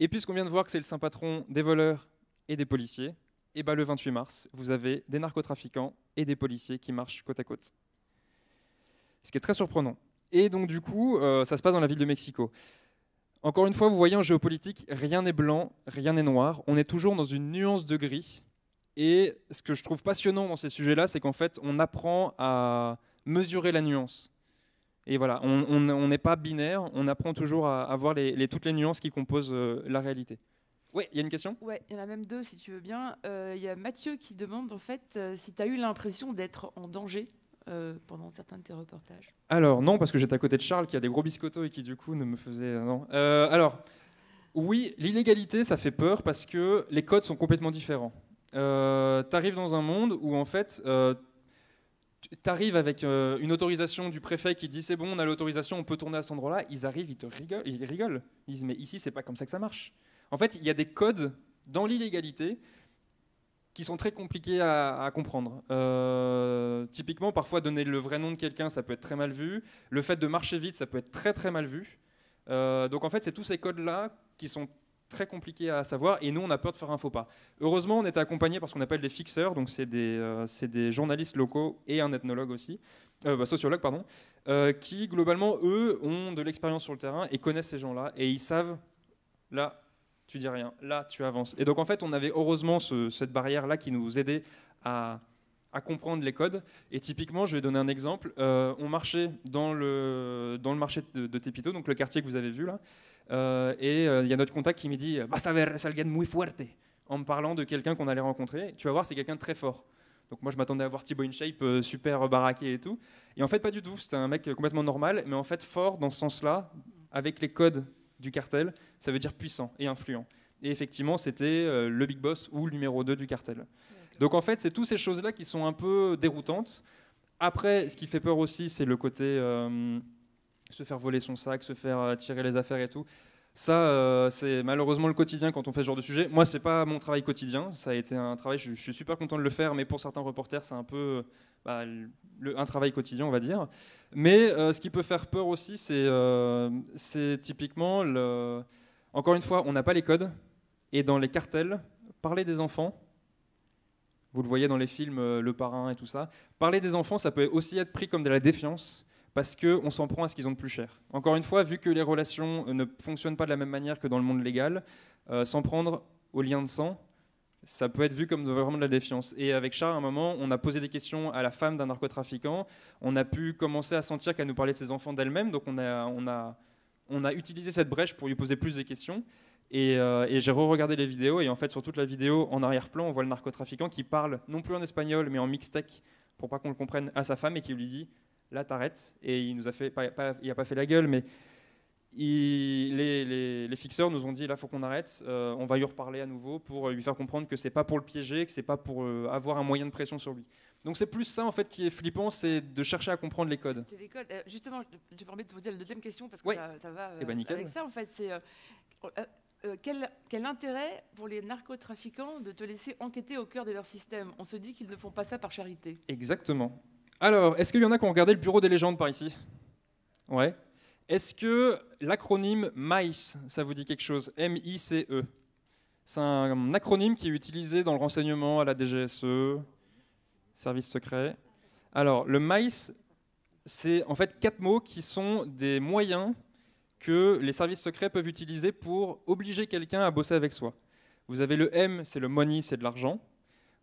Et puisqu'on vient de voir que c'est le saint patron des voleurs et des policiers, et eh bien le 28 mars, vous avez des narcotrafiquants et des policiers qui marchent côte à côte. Ce qui est très surprenant. Et donc du coup, euh, ça se passe dans la ville de Mexico. Encore une fois, vous voyez en géopolitique, rien n'est blanc, rien n'est noir. On est toujours dans une nuance de gris. Et ce que je trouve passionnant dans ces sujets-là, c'est qu'en fait, on apprend à mesurer la nuance. Et voilà, on n'est pas binaire, on apprend toujours à, voir les, toutes les nuances qui composent euh, la réalité. Oui, il y a une question Oui, il y en a même deux, si tu veux bien. Euh, il y a Mathieu qui demande, en fait, euh, si tu as eu l'impression d'être en danger pendant certains de tes reportages. Alors, non, parce que j'étais à côté de Charles, qui a des gros biscottos et qui, du coup, ne me faisait... Non. alors, oui, l'illégalité, ça fait peur parce que les codes sont complètement différents. tu arrives dans un monde où, en fait, tu arrives avec euh, une autorisation du préfet qui dit c'est bon, on a l'autorisation, on peut tourner à cet endroit-là. Ils arrivent, ils rigolent, ils rigolent. disent mais ici c'est pas comme ça que ça marche. En fait, il y a des codes dans l'illégalité qui sont très compliqués à, comprendre. Euh, typiquement, parfois donner le vrai nom de quelqu'un, ça peut être très mal vu. Le fait de marcher vite, ça peut être très très mal vu. Euh, donc en fait, c'est tous ces codes-là qui sont très compliqué à savoir et nous on a peur de faire un faux pas. Heureusement on est accompagné par ce qu'on appelle des fixeurs, donc c'est des, euh, journalistes locaux et un ethnologue aussi, euh, bah, sociologue pardon, euh, qui globalement eux ont de l'expérience sur le terrain et connaissent ces gens-là et ils savent là tu dis rien, là tu avances. Et donc en fait on avait heureusement cette barrière-là qui nous aidait à à comprendre les codes. Et typiquement, je vais donner un exemple. Euh, on marchait dans le, dans le marché de, Tepito, donc le quartier que vous avez vu là. Euh, et euh, il y a notre contact qui me dit « Vas a ver alguien muy fuerte » en me parlant de quelqu'un qu'on allait rencontrer. Tu vas voir, c'est quelqu'un de très fort. Donc moi, je m'attendais à voir in Shape, super baraqué et tout. Et en fait, pas du tout. C'était un mec complètement normal, mais en fait fort dans ce sens-là, avec les codes du cartel, ça veut dire puissant et influent. Et effectivement, c'était le big boss ou le numéro 2 du cartel. Donc en fait, c'est toutes ces choses-là qui sont un peu déroutantes. Après, ce qui fait peur aussi, c'est le côté euh, se faire voler son sac, se faire euh, tirer les affaires et tout. Ça, euh, c'est malheureusement le quotidien quand on fait ce genre de sujet. Moi, ce n'est pas mon travail quotidien. Ça a été un travail, je, suis super content de le faire, mais pour certains reporters, c'est un peu bah, un travail quotidien, on va dire. Mais ce qui peut faire peur aussi, c'est typiquement, encore une fois, on n'a pas les codes. Et dans les cartels, parler des enfants, vous le voyez dans les films euh, Le Parrain et tout ça. Parler des enfants, ça peut aussi être pris comme de la défiance parce qu'on s'en prend à ce qu'ils ont de plus cher. Encore une fois, vu que les relations euh, ne fonctionnent pas de la même manière que dans le monde légal, euh, s'en prendre au lien de sang, ça peut être vu comme vraiment de la défiance. Et avec Charles, à un moment, on a posé des questions à la femme d'un narcotrafiquant, on a pu commencer à sentir qu'elle nous parlait de ses enfants d'elle-même, donc on a, on, a, on a utilisé cette brèche pour lui poser plus de questions. Euh, et, j'ai re-regardé les vidéos, et en fait, sur toute la vidéo, en arrière-plan, on voit le narcotrafiquant qui parle non plus en espagnol, mais en mixtec, pour pas qu'on le comprenne, à sa femme, et qui lui dit Là, t'arrêtes. Et il nous a fait, pas, a pas fait la gueule, mais les, les, les, fixeurs nous ont dit Là, faut qu'on arrête, euh, on va lui reparler à nouveau pour lui faire comprendre que c'est pas pour le piéger, que c'est pas pour euh, avoir un moyen de pression sur lui. Donc c'est plus ça en fait qui est flippant, c'est de chercher à comprendre les codes. C'est codes. justement, je, je permets de vous dire la deuxième question parce que ça, va eh ben, avec ça en fait. C'est euh, quel, quel, intérêt pour les narcotrafiquants de te laisser enquêter au cœur de leur système On se dit qu'ils ne font pas ça par charité. Exactement. Alors, est-ce qu'il y en a qui ont regardé le bureau des légendes par ici Ouais. Est-ce que l'acronyme MICE, ça vous dit quelque chose M-I-C-E. C'est un acronyme qui est utilisé dans le renseignement à la DGSE, service secret. Alors, le MICE, c'est en fait quatre mots qui sont des moyens que les services secrets peuvent utiliser pour obliger quelqu'un à bosser avec soi. Vous avez le M, c'est le money, c'est de l'argent.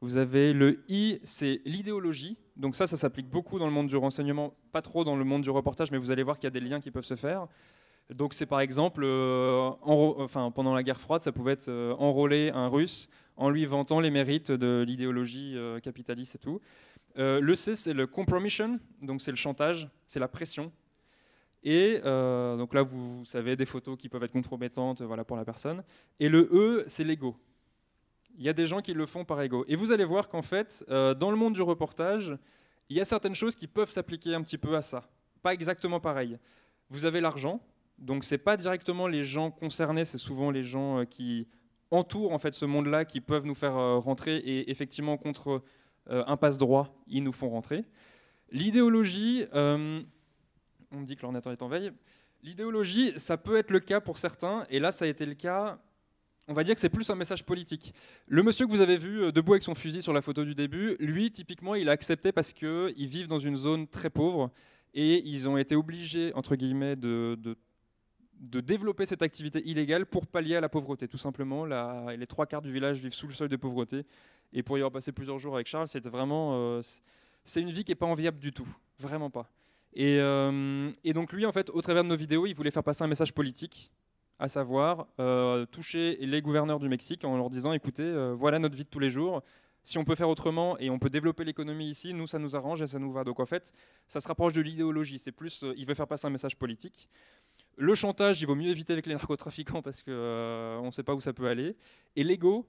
Vous avez le I, c'est l'idéologie. Donc ça, ça s'applique beaucoup dans le monde du renseignement, pas trop dans le monde du reportage, mais vous allez voir qu'il y a des liens qui peuvent se faire. Donc c'est par exemple, euh, enfin, pendant la guerre froide, ça pouvait être euh, enrôler un russe en lui vantant les mérites de l'idéologie euh, capitaliste et tout. le C, c'est le compromission, donc c'est le chantage, c'est la pression, et euh, donc là, vous, savez, des photos qui peuvent être compromettantes euh, voilà, pour la personne. Et le E, c'est l'ego. Il y a des gens qui le font par ego. Et vous allez voir qu'en fait, euh, dans le monde du reportage, il y a certaines choses qui peuvent s'appliquer un petit peu à ça. Pas exactement pareil. Vous avez l'argent, donc c'est pas directement les gens concernés, c'est souvent les gens qui entourent en fait ce monde-là qui peuvent nous faire rentrer. Et effectivement, contre un passe droit, ils nous font rentrer. L'idéologie, on dit que l'ordinateur est en veille. L'idéologie, ça peut être le cas pour certains, et là, ça a été le cas. On va dire que c'est plus un message politique. Le monsieur que vous avez vu euh, debout avec son fusil sur la photo du début, lui, typiquement, il a accepté parce qu'ils vivent dans une zone très pauvre et ils ont été obligés, entre guillemets, de, développer cette activité illégale pour pallier à la pauvreté. Tout simplement, les trois quarts du village vivent sous le seuil de pauvreté. Et pour y avoir passé plusieurs jours avec Charles, c'était vraiment. Euh, c'est une vie qui n'est pas enviable du tout. Vraiment pas. Euh, et, donc lui, en fait, au travers de nos vidéos, il voulait faire passer un message politique, à savoir euh, toucher les gouverneurs du Mexique en leur disant, écoutez, euh, voilà notre vie de tous les jours. Si on peut faire autrement et on peut développer l'économie ici, nous, ça nous arrange et ça nous va. Donc en fait, ça se rapproche de l'idéologie. C'est plus, il veut faire passer un message politique. Le chantage, il vaut mieux éviter avec les narcotrafiquants parce qu'on ne sait pas où ça peut aller. Et l'ego,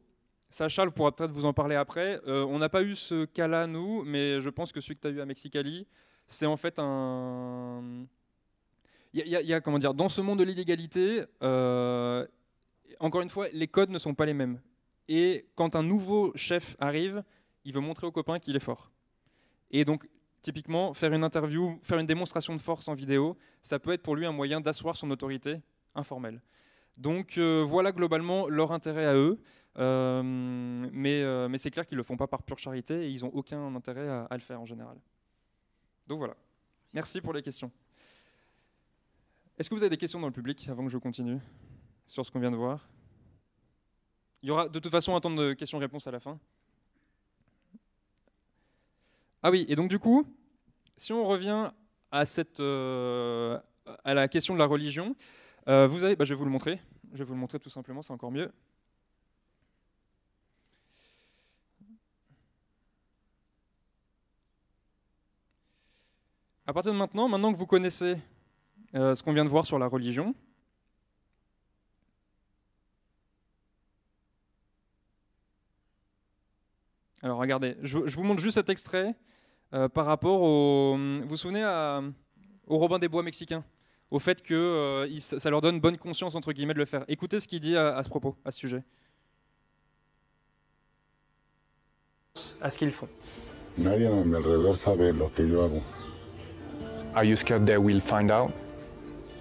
ça, Charles pourra peut-être vous en parler après. on n'a pas eu ce cas-là, nous, mais je pense que celui que tu as eu à Mexicali, c'est en fait un. Il comment dire, dans ce monde de l'illégalité, euh, encore une fois, les codes ne sont pas les mêmes. Et quand un nouveau chef arrive, il veut montrer aux copains qu'il est fort. Et donc, typiquement, faire une interview, faire une démonstration de force en vidéo, ça peut être pour lui un moyen d'asseoir son autorité informelle. Donc euh, voilà globalement leur intérêt à eux. Euh, mais, c'est clair qu'ils ne le font pas par pure charité et ils n'ont aucun intérêt à le faire en général. Donc voilà. Merci pour les questions. Est-ce que vous avez des questions dans le public avant que je continue sur ce qu'on vient de voir Il y aura de toute façon un temps de questions-réponses à la fin. Ah oui, et donc du coup, si on revient à, cette, euh, à la question de la religion, euh, vous avez, bah, je vais vous le montrer. Je vais vous le montrer tout simplement, c'est encore mieux. à partir de maintenant, maintenant que vous connaissez euh, ce qu'on vient de voir sur la religion, alors regardez, je, vous montre juste cet extrait euh, par rapport au... Vous souvenez au Robin des Bois Mexicains, au fait que euh, ça leur donne bonne conscience entre guillemets de le faire. Écoutez ce qu'il dit à, ce propos, à ce sujet. À ce qu'ils font. Nadie que Are you scared they will find out?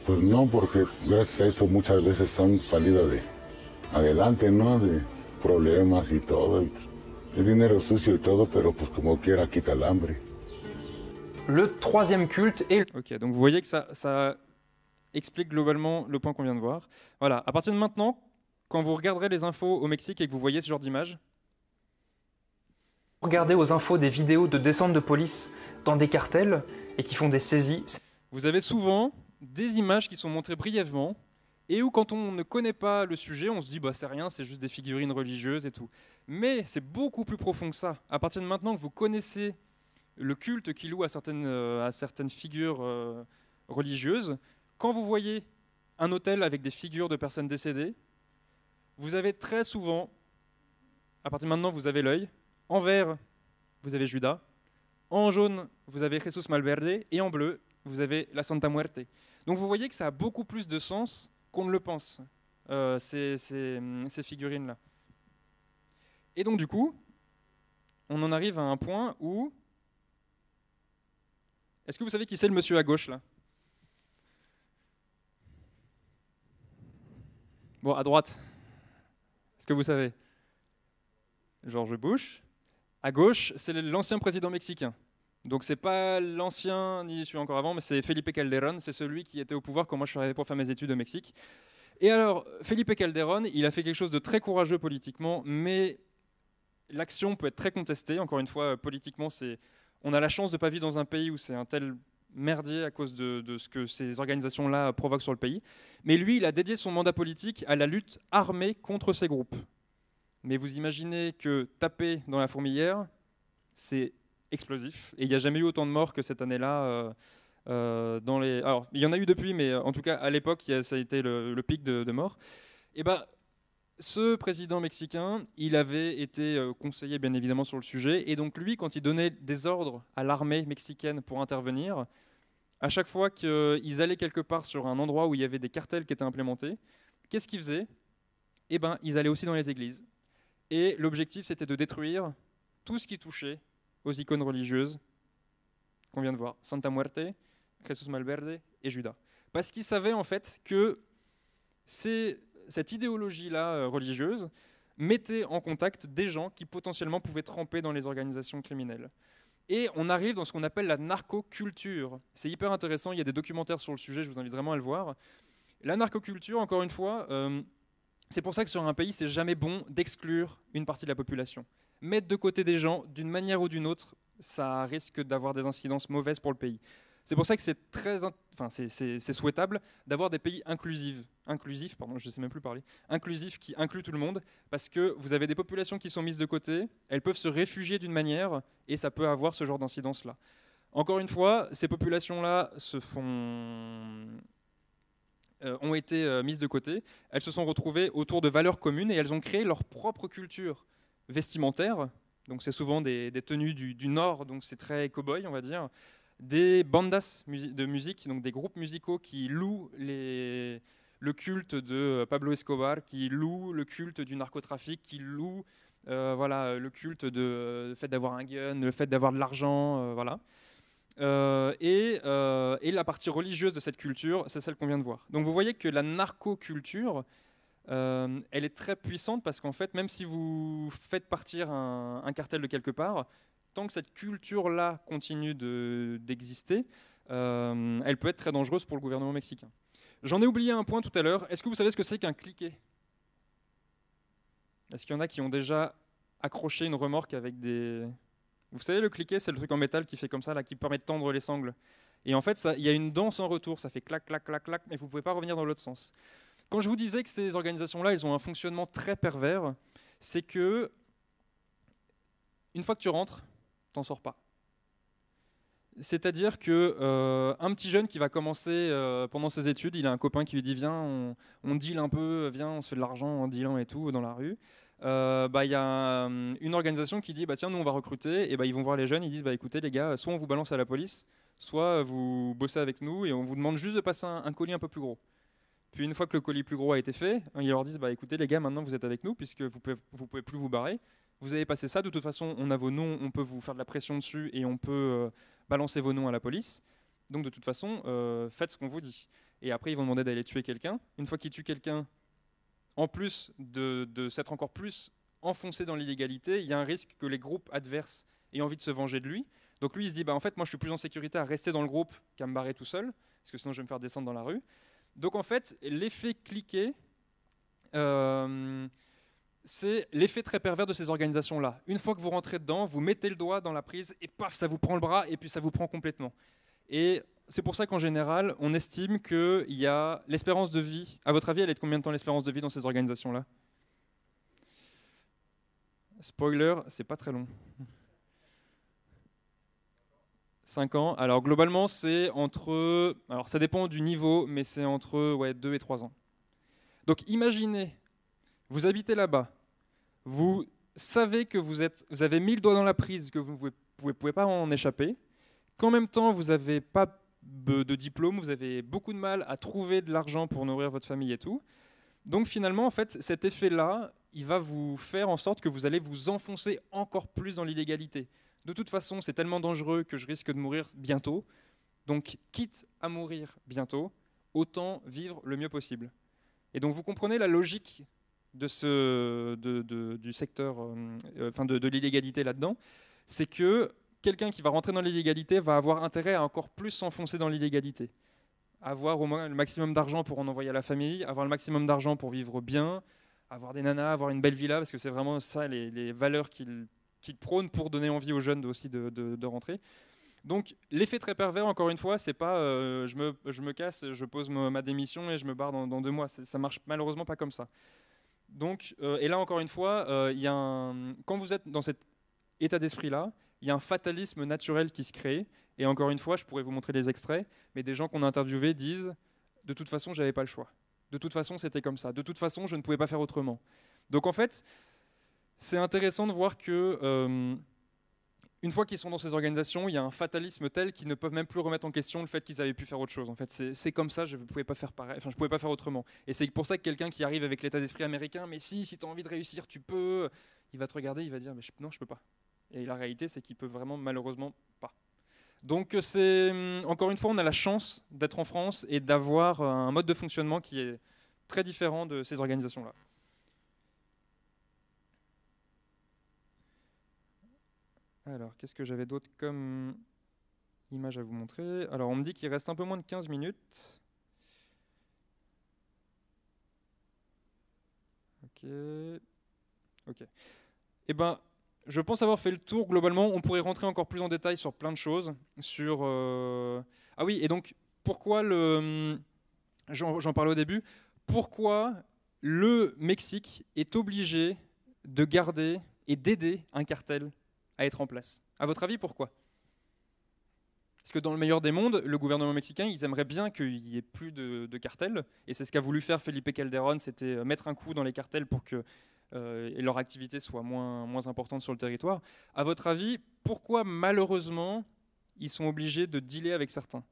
Pues no, porque gracias a eso muchas veces han salido de adelante, ¿no? De problemas y todo. El dinero sucio y todo, pero pues como quiera quita el hambre. Le troisième culte est... Ok, donc vous voyez que ça, ça explique globalement le point qu'on vient de voir. Voilà, à partir de maintenant, quand vous regarderez les infos au Mexique et que vous voyez ce genre d'image, regardez aux infos des vidéos de descente de police dans des cartels, et qui font des saisies. Vous avez souvent des images qui sont montrées brièvement et où quand on ne connaît pas le sujet, on se dit bah c'est rien, c'est juste des figurines religieuses et tout. Mais c'est beaucoup plus profond que ça. À partir de maintenant que vous connaissez le culte qu'il loue à certaines, euh, à certaines figures euh, religieuses, quand vous voyez un hôtel avec des figures de personnes décédées, vous avez très souvent, à partir de maintenant vous avez l'œil, envers vous avez Judas, en jaune, vous avez Jesús Malverde et en bleu, vous avez la Santa Muerte. Donc vous voyez que ça a beaucoup plus de sens qu'on ne le pense, euh, ces, ces figurines-là. Et donc du coup, on en arrive à un point où... Est-ce que vous savez qui c'est le monsieur à gauche là Bon, à droite, est-ce que vous savez George Bush. À gauche, c'est l'ancien président mexicain. Donc c'est pas l'ancien ni celui encore avant, mais c'est Felipe Calderón, c'est celui qui était au pouvoir quand moi je suis arrivé pour faire mes études au Mexique. Et alors, Felipe Calderón, il a fait quelque chose de très courageux politiquement, mais l'action peut être très contestée. Encore une fois, politiquement, c'est on a la chance de ne pas vivre dans un pays où c'est un tel merdier à cause de ce que ces organisations-là provoquent sur le pays. Mais lui, il a dédié son mandat politique à la lutte armée contre ces groupes. Mais vous imaginez que taper dans la fourmilière, c'est explosif. Et il n'y a jamais eu autant de morts que cette année-là. Euh, euh, dans les... Alors, il y en a eu depuis, mais en tout cas, à l'époque, ça a été le, pic de, morts. Et eh ben, ce président mexicain, il avait été euh, conseillé bien évidemment sur le sujet, et donc lui, quand il donnait des ordres à l'armée mexicaine pour intervenir, à chaque fois qu'ils allaient quelque part sur un endroit où il y avait des cartels qui étaient implémentés, qu'est-ce qu'ils faisaient Eh ben, ils allaient aussi dans les églises. Et l'objectif, c'était de détruire tout ce qui touchait aux icônes religieuses qu'on vient de voir, Santa Muerte, Jesús Malverde et Judas. Parce qu'ils savaient en fait que cette idéologie-là euh, religieuse mettait en contact des gens qui potentiellement pouvaient tremper dans les organisations criminelles. Et on arrive dans ce qu'on appelle la narcoculture. C'est hyper intéressant, il y a des documentaires sur le sujet, je vous invite vraiment à le voir. La narcoculture, encore une fois, euh, c'est pour ça que sur un pays, c'est jamais bon d'exclure une partie de la population mettre de côté des gens, d'une manière ou d'une autre, ça risque d'avoir des incidences mauvaises pour le pays. C'est pour ça que c'est très, enfin, c'est souhaitable d'avoir des pays inclusifs, inclusifs, pardon, je sais même plus parler, inclusifs qui incluent tout le monde, parce que vous avez des populations qui sont mises de côté, elles peuvent se réfugier d'une manière, et ça peut avoir ce genre d'incidence là. Encore une fois, ces populations-là se font euh, ont été euh, mises de côté, elles se sont retrouvées autour de valeurs communes et elles ont créé leur propre culture vestimentaire, donc c'est souvent des, tenues du, nord, donc c'est très cow-boy, on va dire, des bandas de musique, donc des groupes musicaux qui louent le culte de Pablo Escobar, qui louent le culte du narcotrafic, qui louent euh, voilà, le culte du fait d'avoir un gun, le fait d'avoir de l'argent, euh, voilà. Euh, et, et, la partie religieuse de cette culture, c'est celle qu'on vient de voir. Donc vous voyez que la narco-culture, euh, elle est très puissante parce qu'en fait, même si vous faites partir un, cartel de quelque part, tant que cette culture-là continue d'exister, euh, elle peut être très dangereuse pour le gouvernement mexicain. J'en ai oublié un point tout à l'heure. Est-ce que vous savez ce que c'est qu'un cliquet Est-ce qu'il y en a qui ont déjà accroché une remorque avec des... Vous savez, le cliquet, c'est le truc en métal qui fait comme ça, là, qui permet de tendre les sangles. Et en fait, il y a une danse en retour, ça fait clac, clac, clac, clac, mais vous ne pouvez pas revenir dans l'autre sens. Quand je vous disais que ces organisations-là, elles ont un fonctionnement très pervers, c'est que une fois que tu rentres, t'en sors pas. C'est-à-dire que euh, un petit jeune qui va commencer euh, pendant ses études, il a un copain qui lui dit viens, on, on deal un peu, viens, on se fait de l'argent en dealant et tout dans la rue. Euh, bah, il bah, y a une organisation qui dit bah tiens nous on va recruter et bah, ils vont voir les jeunes, ils disent bah écoutez les gars, soit on vous balance à la police, soit vous bossez avec nous et on vous demande juste de passer un colis un peu plus gros. Puis une fois que le colis plus gros a été fait, ils leur disent bah écoutez les gars, maintenant vous êtes avec nous puisque vous pouvez, vous pouvez plus vous barrer. Vous avez passé ça, de toute façon on a vos noms, on peut vous faire de la pression dessus et on peut euh, balancer vos noms à la police. Donc de toute façon, euh, faites ce qu'on vous dit. Et après ils vont demander d'aller tuer quelqu'un. Une fois qu'ils tuent quelqu'un, en plus de, de s'être encore plus enfoncé dans l'illégalité, il y a un risque que les groupes adverses aient envie de se venger de lui. Donc lui il se dit bah en fait moi je suis plus en sécurité à rester dans le groupe qu'à me barrer tout seul parce que sinon je vais me faire descendre dans la rue. Donc en fait, l'effet cliqué, euh, c'est l'effet très pervers de ces organisations-là. Une fois que vous rentrez dedans, vous mettez le doigt dans la prise et paf, ça vous prend le bras et puis ça vous prend complètement. Et c'est pour ça qu'en général, on estime qu'il y a l'espérance de vie. À votre avis, elle est de combien de temps l'espérance de vie dans ces organisations-là Spoiler, c'est pas très long. 5 ans. Alors globalement, c'est entre. Alors ça dépend du niveau, mais c'est entre ouais, 2 et 3 ans. Donc imaginez, vous habitez là-bas, vous savez que vous, êtes, vous avez mille doigts dans la prise, que vous ne pouvez, pouvez, pas en échapper, qu'en même temps, vous n'avez pas de diplôme, vous avez beaucoup de mal à trouver de l'argent pour nourrir votre famille et tout. Donc finalement, en fait, cet effet-là, il va vous faire en sorte que vous allez vous enfoncer encore plus dans l'illégalité de toute façon, c'est tellement dangereux que je risque de mourir bientôt. Donc, quitte à mourir bientôt, autant vivre le mieux possible. Et donc, vous comprenez la logique de du secteur, euh, euh, enfin de, l'illégalité là-dedans, c'est que quelqu'un qui va rentrer dans l'illégalité va avoir intérêt à encore plus s'enfoncer dans l'illégalité. Avoir au moins le maximum d'argent pour en envoyer à la famille, avoir le maximum d'argent pour vivre bien, avoir des nanas, avoir une belle villa, parce que c'est vraiment ça les valeurs qu'il qui prône pour donner envie aux jeunes aussi de, rentrer. Donc l'effet très pervers, encore une fois, c'est pas euh, je, me, je, me, casse, je pose ma, démission et je me barre dans, deux mois. Ça marche malheureusement pas comme ça. Donc, euh, et là encore une fois, euh, il y a quand vous êtes dans cet état d'esprit-là, il y a un fatalisme naturel qui se crée. Et encore une fois, je pourrais vous montrer les extraits, mais des gens qu'on a interviewés disent de toute façon, j'avais pas le choix. De toute façon, c'était comme ça. De toute façon, je ne pouvais pas faire autrement. Donc en fait, c'est intéressant de voir que euh, une fois qu'ils sont dans ces organisations, il y a un fatalisme tel qu'ils ne peuvent même plus remettre en question le fait qu'ils avaient pu faire autre chose. En fait, c'est comme ça, je ne pouvais pas faire pareil, enfin, je pouvais pas faire autrement. Et c'est pour ça que quelqu'un qui arrive avec l'état d'esprit américain, mais si, si tu as envie de réussir, tu peux, il va te regarder, il va dire, mais je, non, je peux pas. Et la réalité, c'est qu'il peut vraiment, malheureusement, pas. Donc c'est, hum, encore une fois, on a la chance d'être en France et d'avoir euh, un mode de fonctionnement qui est très différent de ces organisations-là. Alors, qu'est-ce que j'avais d'autre comme image à vous montrer Alors, on me dit qu'il reste un peu moins de 15 minutes. Ok. Ok. Eh bien, je pense avoir fait le tour globalement. On pourrait rentrer encore plus en détail sur plein de choses. Sur euh, ah oui, et donc pourquoi le hmm, j'en parlais au début. Pourquoi le Mexique est obligé de garder et d'aider un cartel à être en place. À votre avis, pourquoi parce que dans le meilleur des mondes, le gouvernement mexicain, ils aimeraient bien qu'il n'y ait plus de, cartels. Et c'est ce qu'a voulu faire Felipe Calderón, c'était euh, mettre un coup dans les cartels pour que euh, leur activité soit moins, moins importante sur le territoire. À votre avis, pourquoi malheureusement ils sont obligés de dealer avec certains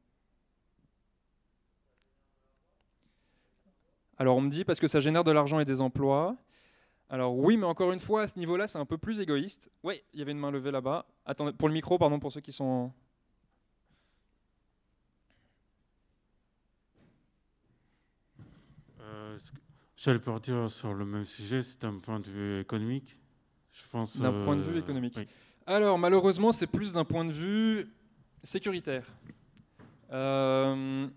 Alors on me dit parce que ça génère de l'argent et des emplois. Alors oui, mais encore une fois, à ce niveau-là, c'est un peu plus égoïste. Oui, il y avait une main levée là-bas. Attendez, pour le micro, pardon, pour ceux qui sont... Euh, J'allais partir sur le même sujet, c'est un point de vue économique, je pense. D'un point de vue euh, économique. Alors malheureusement, c'est plus d'un point de vue sécuritaire. Euh,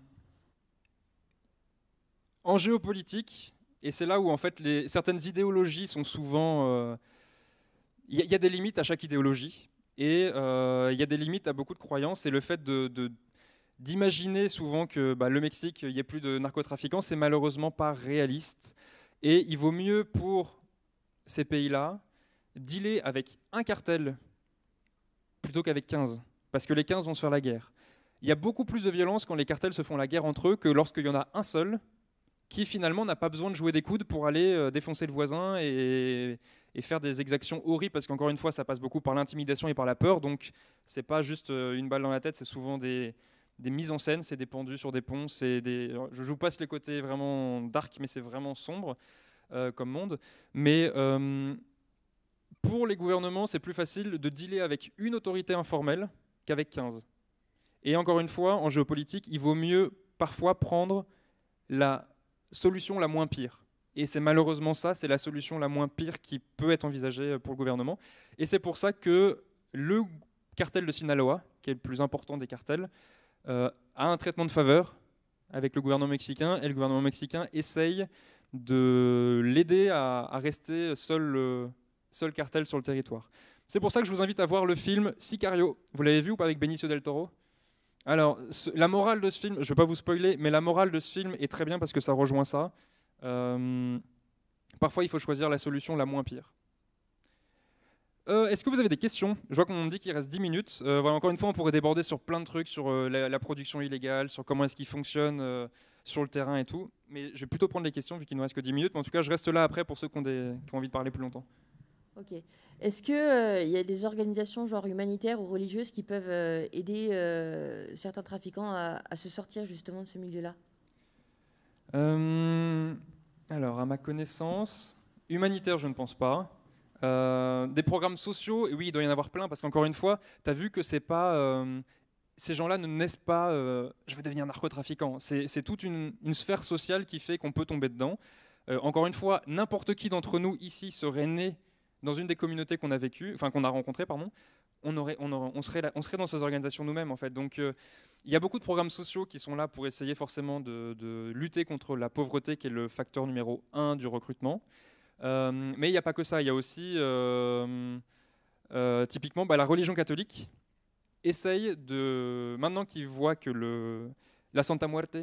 en géopolitique, et c'est là où en fait les, certaines idéologies sont souvent... Euh, il y, a des limites à chaque idéologie. Et euh, il y a des limites à beaucoup de croyances. Et le fait de, d'imaginer souvent que bah, le Mexique, il n'y ait plus de narcotrafiquants, c'est malheureusement pas réaliste. Et il vaut mieux pour ces pays-là dealer avec un cartel plutôt qu'avec 15, parce que les 15 vont se faire la guerre. Il y a beaucoup plus de violence quand les cartels se font la guerre entre eux que lorsqu'il y en a un seul qui finalement n'a pas besoin de jouer des coudes pour aller euh, défoncer le voisin et, faire des exactions horribles, parce qu'encore une fois, ça passe beaucoup par l'intimidation et par la peur, donc c'est pas juste euh, une balle dans la tête, c'est souvent des, des, mises en scène, c'est des pendus sur des ponts, c'est des... Je vous passe les côtés vraiment dark, mais c'est vraiment sombre euh, comme monde, mais... pour les gouvernements, c'est plus facile de dealer avec une autorité informelle qu'avec 15. Et encore une fois, en géopolitique, il vaut mieux parfois prendre la solution la moins pire. Et c'est malheureusement ça, c'est la solution la moins pire qui peut être envisagée pour le gouvernement. Et c'est pour ça que le cartel de Sinaloa, qui est le plus important des cartels, euh, a un traitement de faveur avec le gouvernement mexicain, et le gouvernement mexicain essaye de l'aider à, rester seul, euh, seul cartel sur le territoire. C'est pour ça que je vous invite à voir le film Sicario. Vous l'avez vu ou pas avec Benicio del Toro alors, la morale de ce film, je ne vais pas vous spoiler, mais la morale de ce film est très bien parce que ça rejoint ça. Euh, parfois, il faut choisir la solution la moins pire. Euh, est-ce que vous avez des questions Je vois qu'on me dit qu'il reste 10 minutes. Euh, voilà, encore une fois, on pourrait déborder sur plein de trucs, sur la, production illégale, sur comment est-ce qu'il fonctionne sur le terrain et tout. Mais je vais plutôt prendre les questions vu qu'il ne reste que 10 minutes. Mais en tout cas, je reste là après pour ceux qui qui ont envie de parler plus longtemps. Ok. Est-ce qu'il euh, y a des organisations genre humanitaires ou religieuses qui peuvent euh, aider euh, certains trafiquants à, se sortir justement de ce milieu-là Alors, à ma connaissance, humanitaire, je ne pense pas. des programmes sociaux, oui, il doit y en avoir plein, parce qu'encore une fois, tu as vu que c'est pas ces gens-là ne naissent pas je veux devenir narcotrafiquant. C'est toute une, sphère sociale qui fait qu'on peut tomber dedans. encore une fois, n'importe qui d'entre nous ici serait né dans une des communautés qu'on a vécu, enfin qu'on a rencontré, pardon, on, aurait, on, serait, on serait dans ces organisations nous-mêmes en fait. Donc euh, il y a beaucoup de programmes sociaux qui sont là pour essayer forcément de, lutter contre la pauvreté qui est le facteur numéro un du recrutement. Euh, mais il n'y a pas que ça, il y a aussi euh, typiquement bah, la religion catholique essaye de, maintenant qu'ils voient que le, la Santa Muerte,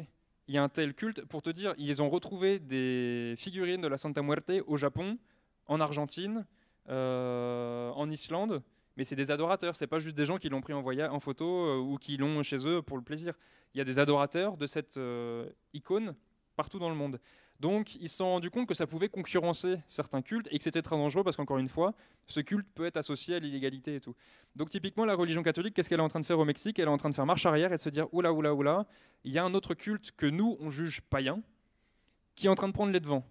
il y a un tel culte, pour te dire, ils ont retrouvé des figurines de la Santa Muerte au Japon, en Argentine, euh, en Islande, mais c'est des adorateurs, c'est pas juste des gens qui l'ont pris en, voya en photo euh, ou qui l'ont chez eux pour le plaisir. Il y a des adorateurs de cette euh, icône partout dans le monde. Donc ils se sont rendus compte que ça pouvait concurrencer certains cultes et que c'était très dangereux parce qu'encore une fois, ce culte peut être associé à l'illégalité et tout. Donc typiquement la religion catholique, qu'est-ce qu'elle est en train de faire au Mexique Elle est en train de faire marche arrière et de se dire oula oula oula, il y a un autre culte que nous on juge païen qui est en train de prendre les devants.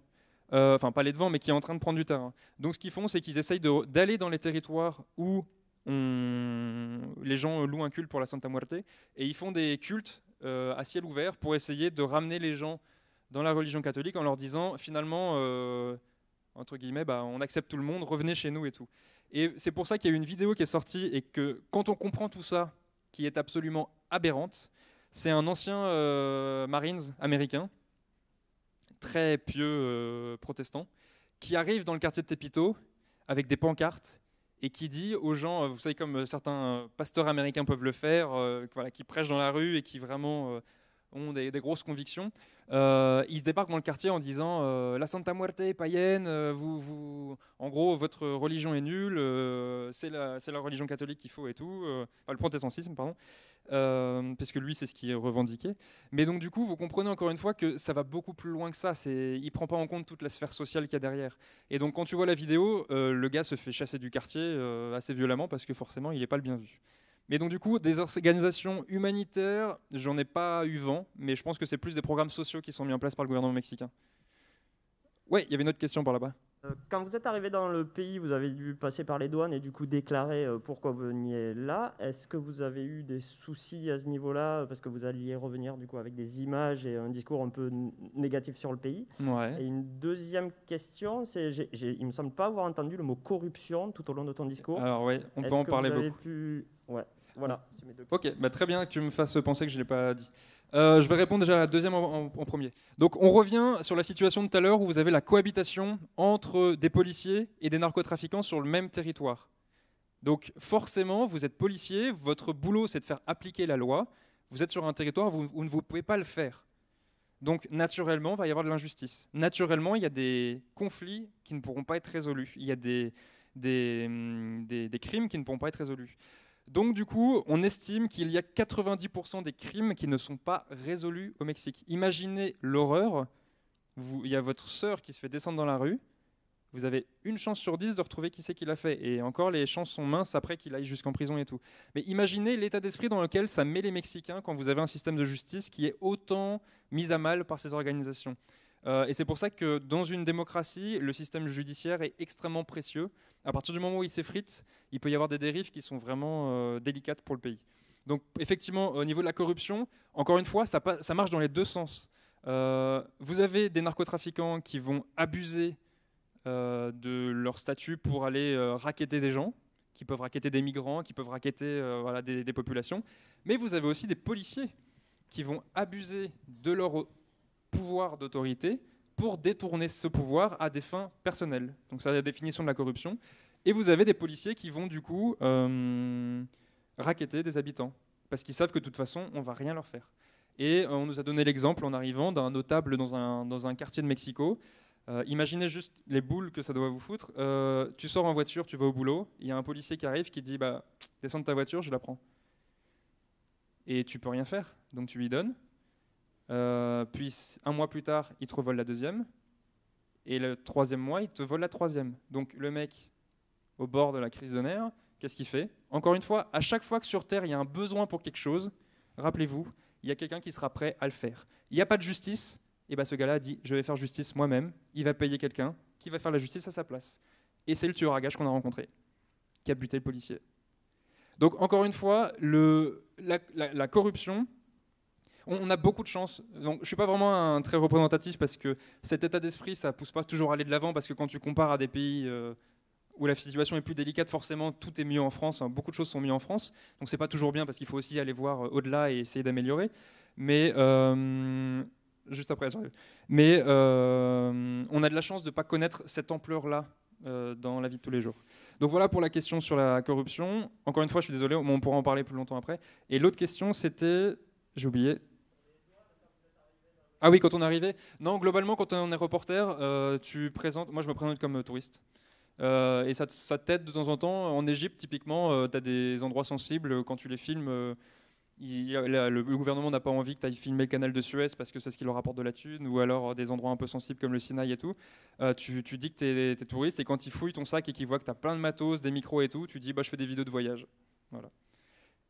Euh, enfin pas les devant, mais qui est en train de prendre du terrain. Donc ce qu'ils font, c'est qu'ils essayent d'aller dans les territoires où les gens louent un culte pour la Santa Muerte, et ils font des cultes euh, à ciel ouvert pour essayer de ramener les gens dans la religion catholique en leur disant finalement, euh, entre guillemets, bah, on accepte tout le monde, revenez chez nous et tout. Et c'est pour ça qu'il y a une vidéo qui est sortie et que quand on comprend tout ça, qui est absolument aberrante, c'est un ancien Marines américain très pieux euh, protestants, qui arrivent dans le quartier de Tepito avec des pancartes et qui dit aux gens, euh, vous savez comme euh, certains pasteurs américains peuvent le faire, voilà, qui prêchent dans la rue et qui vraiment ont des, grosses convictions, ils se débarquent dans le quartier en disant la Santa Muerte est païenne, vous, vous, en gros votre religion est nulle, c'est la, religion catholique qu'il faut et tout, le protestantisme pardon. Euh, parce que lui, c'est ce qui est revendiqué. Mais donc, du coup, vous comprenez encore une fois que ça va beaucoup plus loin que ça. il il prend pas en compte toute la sphère sociale qu'il y a derrière. Et donc, quand tu vois la vidéo, euh, le gars se fait chasser du quartier euh, assez violemment parce que forcément, il n'est pas le bien vu. Mais donc, du coup, des organisations humanitaires, j'en ai pas eu vent, mais je pense que c'est plus des programmes sociaux qui sont mis en place par le gouvernement mexicain. Ouais, il y avait une autre question par là-bas. Euh, quand vous êtes arrivé dans le pays, vous avez dû passer par les douanes et du coup déclarer euh, pourquoi vous veniez là. Est-ce que vous avez eu des soucis à ce niveau-là euh, parce que vous alliez revenir du coup avec des images et un discours un peu négatif sur le pays ouais. Et une deuxième question, c'est j'ai, il me semble pas avoir entendu le mot corruption tout au long de ton discours. Alors oui, on peut en parler vous avez beaucoup. Pu... voilà. ok, bah, très bien que tu me fasses penser que je l'ai pas dit. Euh, je vais répondre déjà à la deuxième en, premier. Donc on revient sur la situation de tout à l'heure où vous avez la cohabitation entre des policiers et des narcotrafiquants sur le même territoire. Donc forcément, vous êtes policier, votre boulot c'est de faire appliquer la loi, vous êtes sur un territoire où, vous ne pouvez pas le faire. Donc naturellement, il va y avoir de l'injustice. Naturellement, il y a des conflits qui ne pourront pas être résolus. Il y a des, des hum, crimes qui ne pourront pas être résolus. Donc du coup, on estime qu'il y a 90% des crimes qui ne sont pas résolus au Mexique. Imaginez l'horreur. Il y a votre sœur qui se fait descendre dans la rue. Vous avez une chance sur dix de retrouver qui c'est qui l'a fait. Et encore, les chances sont minces après qu'il aille jusqu'en prison et tout. Mais imaginez l'état d'esprit dans lequel ça met les Mexicains quand vous avez un système de justice qui est autant mis à mal par ces organisations. Euh, et c'est pour ça que dans une démocratie, le système judiciaire est extrêmement précieux. À partir du moment où il s'effrite, il peut y avoir des dérives qui sont vraiment euh, délicates pour le pays. Donc effectivement, au niveau de la corruption, encore une fois, ça, marche dans les deux sens. Euh, vous avez des narcotrafiquants qui vont abuser de leur statut pour aller raqueter des gens, qui peuvent raqueter des migrants, qui peuvent raqueter des, des populations. Mais vous avez aussi des policiers qui vont abuser de leur pouvoir d'autorité pour détourner ce pouvoir à des fins personnelles. Donc c'est la définition de la corruption. Et vous avez des policiers qui vont du coup euh, raqueter des habitants, parce qu'ils savent que de toute façon, on va rien leur faire. Et euh, on nous a donné l'exemple en arrivant d'un notable dans un, dans un quartier de Mexico. Euh, imaginez juste les boules que ça doit vous foutre. Euh, tu sors en voiture, tu vas au boulot, il y a un policier qui arrive qui dit bah, descends de ta voiture, je la prends. Et tu peux rien faire, donc tu lui donnes. Euh, puis un mois plus tard, il te revole la deuxième. Et le troisième mois, il te vole la troisième. Donc le mec, au bord de la crise de nerfs, qu'est-ce qu'il fait Encore une fois, à chaque fois que sur Terre, il y a un besoin pour quelque chose, rappelez-vous, il y a quelqu'un qui sera prêt à le faire. Il n'y a pas de justice, et eh bien ce gars-là dit, je vais faire justice moi-même, il va payer quelqu'un qui va faire la justice à sa place. Et c'est le tueur à gages qu'on a rencontré, qui a buté le policier. Donc encore une fois, la corruption, on, a beaucoup de chance. Donc, je suis pas vraiment un, très représentatif parce que cet état d'esprit, ça pousse pas toujours à aller de l'avant parce que quand tu compares à des pays euh, où la situation est plus délicate, forcément, tout est mieux en France. Hein. beaucoup de choses sont mieux en France, donc c'est pas toujours bien parce qu'il faut aussi aller voir euh, au-delà et essayer d'améliorer. Mais euh, juste après, Mais on a de la chance de ne pas connaître cette ampleur-là dans la vie de tous les jours. Donc voilà pour la question sur la corruption. Encore une fois, je suis désolé, on pourra en parler plus longtemps après. Et l'autre question, c'était, j'ai oublié, ah oui, quand on est arrivé Non, globalement, quand on est reporter, euh, tu présentes. Moi, je me présente comme euh, touriste. Euh, et ça, t'aide de temps en temps. En Égypte, typiquement, tu as des endroits sensibles. Quand tu les filmes, le, gouvernement n'a pas envie que tu ailles filmer le canal de Suez parce que c'est ce qui leur rapporte de la thune, ou alors des endroits un peu sensibles comme le Sinaï et tout. Tu, dis que tu es, touriste, et quand ils fouillent ton sac et qu'ils voient que tu as plein de matos, des micros et tout, tu dis bah, Je fais des vidéos de voyage. Voilà.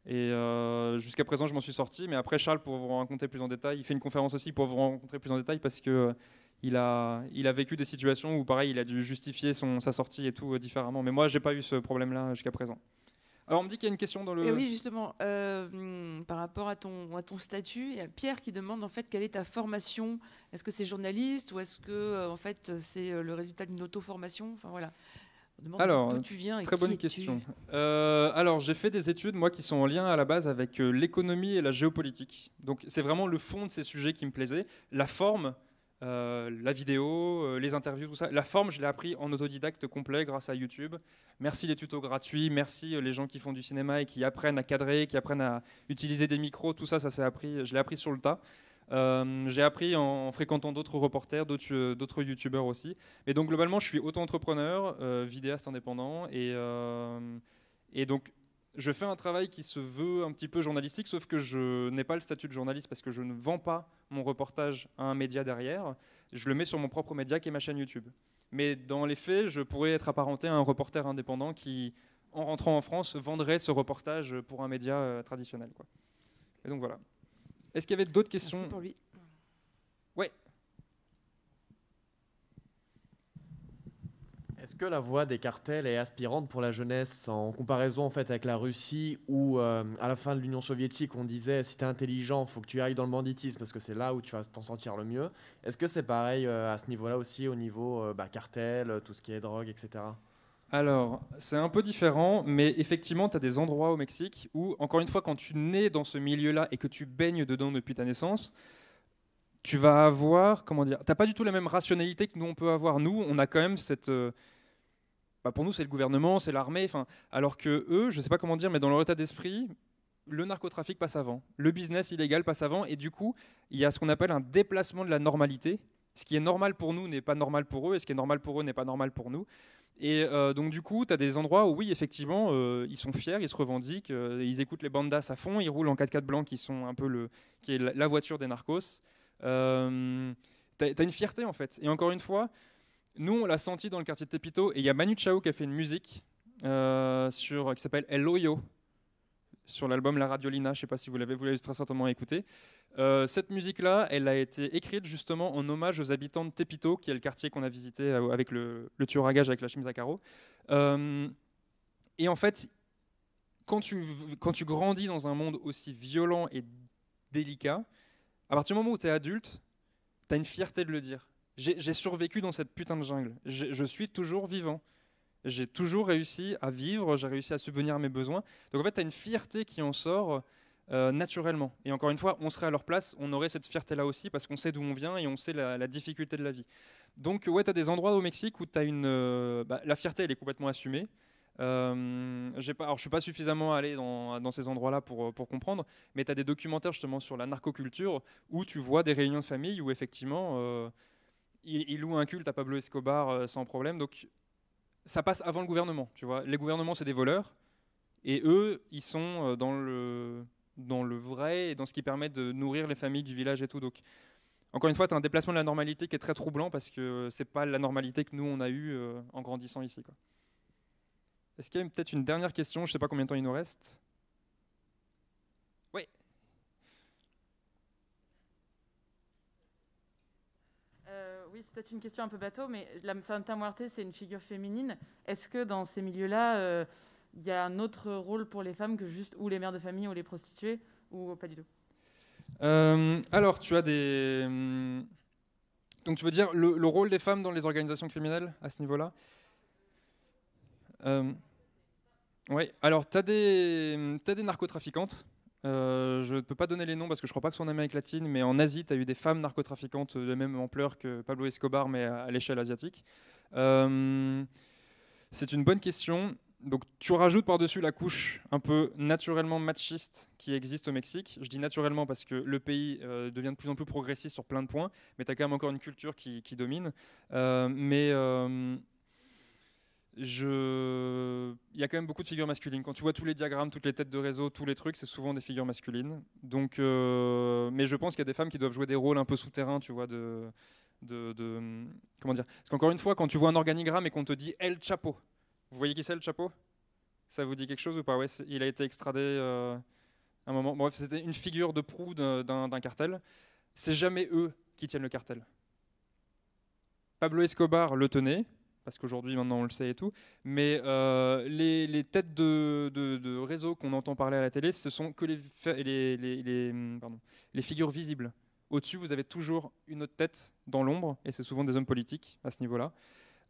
Et euh, jusqu'à présent, je m'en suis sorti. Mais après, Charles, pour vous raconter plus en détail, il fait une conférence aussi pour vous rencontrer plus en détail parce que euh, il, a, il a vécu des situations où, pareil, il a dû justifier son, sa sortie et tout euh, différemment. Mais moi, j'ai pas eu ce problème-là jusqu'à présent. Alors, on me dit qu'il y a une question dans le. Eh oui, justement, par rapport à ton, à ton statut, il y a Pierre qui demande en fait quelle est ta formation. Est-ce que c'est journaliste ou est-ce que en fait c'est le résultat d'une auto-formation Enfin voilà alors, très bonne question. Euh, alors, j'ai fait des études, moi, qui sont en lien à la base avec euh, l'économie et la géopolitique. Donc, c'est vraiment le fond de ces sujets qui me plaisait. La forme, euh, la vidéo, les interviews, tout ça. La forme, je l'ai appris en autodidacte complet grâce à YouTube. Merci les tutos gratuits, merci les gens qui font du cinéma et qui apprennent à cadrer, qui apprennent à utiliser des micros, tout ça, ça s'est appris, je l'ai appris sur le tas. Euh, j'ai appris en, fréquentant d'autres reporters, euh, d'autres youtubeurs aussi. Mais donc globalement, je suis auto-entrepreneur, euh, vidéaste indépendant, et, et donc je fais un travail qui se veut un petit peu journalistique, sauf que je n'ai pas le statut de journaliste parce que je ne vends pas mon reportage à un média derrière. Je le mets sur mon propre média qui est ma chaîne YouTube. Mais dans les faits, je pourrais être apparenté à un reporter indépendant qui, en rentrant en France, vendrait ce reportage pour un média traditionnel. Quoi. Et donc voilà. Est-ce qu'il y avait d'autres questions Merci pour lui. Ouais. Est-ce que la voie des cartels est aspirante pour la jeunesse en comparaison en fait avec la Russie où euh, à la fin de l'Union soviétique on disait si es intelligent faut que tu ailles dans le banditisme parce que c'est là où tu vas t'en sentir le mieux. Est-ce que c'est pareil euh, à ce niveau-là aussi au niveau euh, bah, cartel, tout ce qui est drogue, etc. Alors, c'est un peu différent, mais effectivement, tu as des endroits au Mexique où, encore une fois, quand tu nais dans ce milieu-là et que tu baignes dedans depuis ta naissance, tu vas avoir, comment dire, t'as pas du tout la même rationalité que nous on peut avoir. Nous, on a quand même cette, euh, bah, pour nous c'est le gouvernement, c'est l'armée, alors que eux, je sais pas comment dire, mais dans leur état d'esprit, le narcotrafic passe avant, le business illégal passe avant, et du coup, il y a ce qu'on appelle un déplacement de la normalité. Ce qui est normal pour nous n'est pas normal pour eux, et ce qui est normal pour eux n'est pas normal pour nous. Et euh, donc, du coup, tu as des endroits où, oui, effectivement, euh, ils sont fiers, ils se revendiquent, euh, ils écoutent les bandas à fond, ils roulent en 4x4 blanc qui, sont un peu le, qui est la voiture des narcos. tu as, une fierté, en fait. Et encore une fois, nous, on l'a senti dans le quartier de Tepito, et il y a Manu Chao qui a fait une musique sur, qui s'appelle El Loyo » sur l'album La Radiolina, je ne sais pas si vous l'avez, vous l'avez très certainement écouté. Euh, cette musique-là, elle a été écrite justement en hommage aux habitants de Tepito, qui est le quartier qu'on a visité euh, avec le, le tueur avec la chemise à carreaux. Euh, et en fait, quand tu, quand tu grandis dans un monde aussi violent et délicat, à partir du moment où tu es adulte, tu as une fierté de le dire. J'ai survécu dans cette putain de jungle. Je suis toujours vivant j'ai toujours réussi à vivre, j'ai réussi à subvenir à mes besoins. Donc en fait, tu as une fierté qui en sort euh, naturellement. Et encore une fois, on serait à leur place, on aurait cette fierté-là aussi, parce qu'on sait d'où on vient et on sait la, difficulté de la vie. Donc ouais, tu as des endroits au Mexique où tu as une... Euh, bah, la fierté, elle est complètement assumée. Euh, pas, alors, je suis pas suffisamment allé dans, ces endroits-là pour, euh, pour, comprendre, mais tu as des documentaires justement sur la narcoculture où tu vois des réunions de famille où effectivement ils il louent un culte à Pablo Escobar sans problème. Donc, ça passe avant le gouvernement, tu vois. Les gouvernements, c'est des voleurs, et eux, ils sont euh, dans le, dans le vrai et dans ce qui permet de nourrir les familles du village et tout. Donc, encore une fois, tu as un déplacement de la normalité qui est très troublant parce que euh, c'est pas la normalité que nous, on a eue euh, en grandissant ici. Quoi. Est-ce qu'il y a peut-être une dernière question Je ne sais pas combien de temps il nous reste. Oui. oui, c'est peut-être une question un peu bateau, mais la Santa Muerte, c'est une figure féminine. Est-ce que dans ces milieux-là, euh, il y a un autre rôle pour les femmes que juste ou les mères de famille ou les prostituées, ou pas du tout euh, Alors, tu as des... Donc tu veux dire le, rôle des femmes dans les organisations criminelles à ce niveau-là euh, Oui, alors tu as, as, des narcotrafiquantes... Euh, je ne peux pas donner les noms parce que je ne crois pas que soit en Amérique latine, mais en Asie, tu as eu des femmes narcotrafiquantes de la même ampleur que Pablo Escobar, mais à, l'échelle asiatique. Euh, c'est une bonne question. Donc tu rajoutes par-dessus la couche un peu naturellement machiste qui existe au Mexique. Je dis naturellement parce que le pays euh, devient de plus en plus progressiste sur plein de points, mais tu as quand même encore une culture qui, qui domine. mais je... il y a quand même beaucoup de figures masculines. Quand tu vois tous les diagrammes, toutes les têtes de réseau, tous les trucs, c'est souvent des figures masculines. Donc, euh, mais je pense qu'il y a des femmes qui doivent jouer des rôles un peu souterrains, tu vois, de, comment dire Parce qu'encore une fois, quand tu vois un organigramme et qu'on te dit El Chapo, vous voyez qui c'est El Chapo Ça vous dit quelque chose ou pas ouais, il a été extradé à euh, un moment. bref, c'était une figure de proue d'un cartel. C'est jamais eux qui tiennent le cartel. Pablo Escobar le tenait parce qu'aujourd'hui, maintenant, on le sait et tout. Mais euh, les, têtes de, réseau qu'on entend parler à la télé, ce sont que les, les, hum, les figures visibles. Au-dessus, vous avez toujours une autre tête dans l'ombre, et c'est souvent des hommes politiques à ce niveau-là.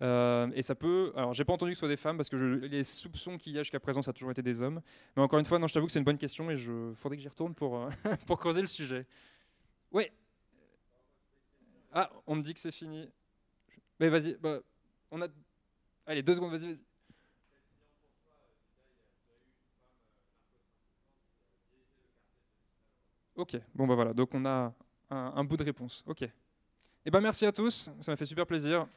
Euh, et ça peut. Alors, j'ai pas entendu que ce soit des femmes, parce que les soupçons qu'il y a jusqu'à présent, ça a toujours été des hommes. Mais encore une fois, non, je t'avoue que c'est une bonne question, et il faudrait que j'y retourne pour, euh, pour creuser le sujet. Ouais. Ah, on me dit que c'est fini. Mais vas-y. Bah, on a. Allez, deux secondes, vas-y, vas-y. Ok, bon bah voilà, donc on a un, bout de réponse. Ok. Eh ben merci à tous, ça m'a fait super plaisir.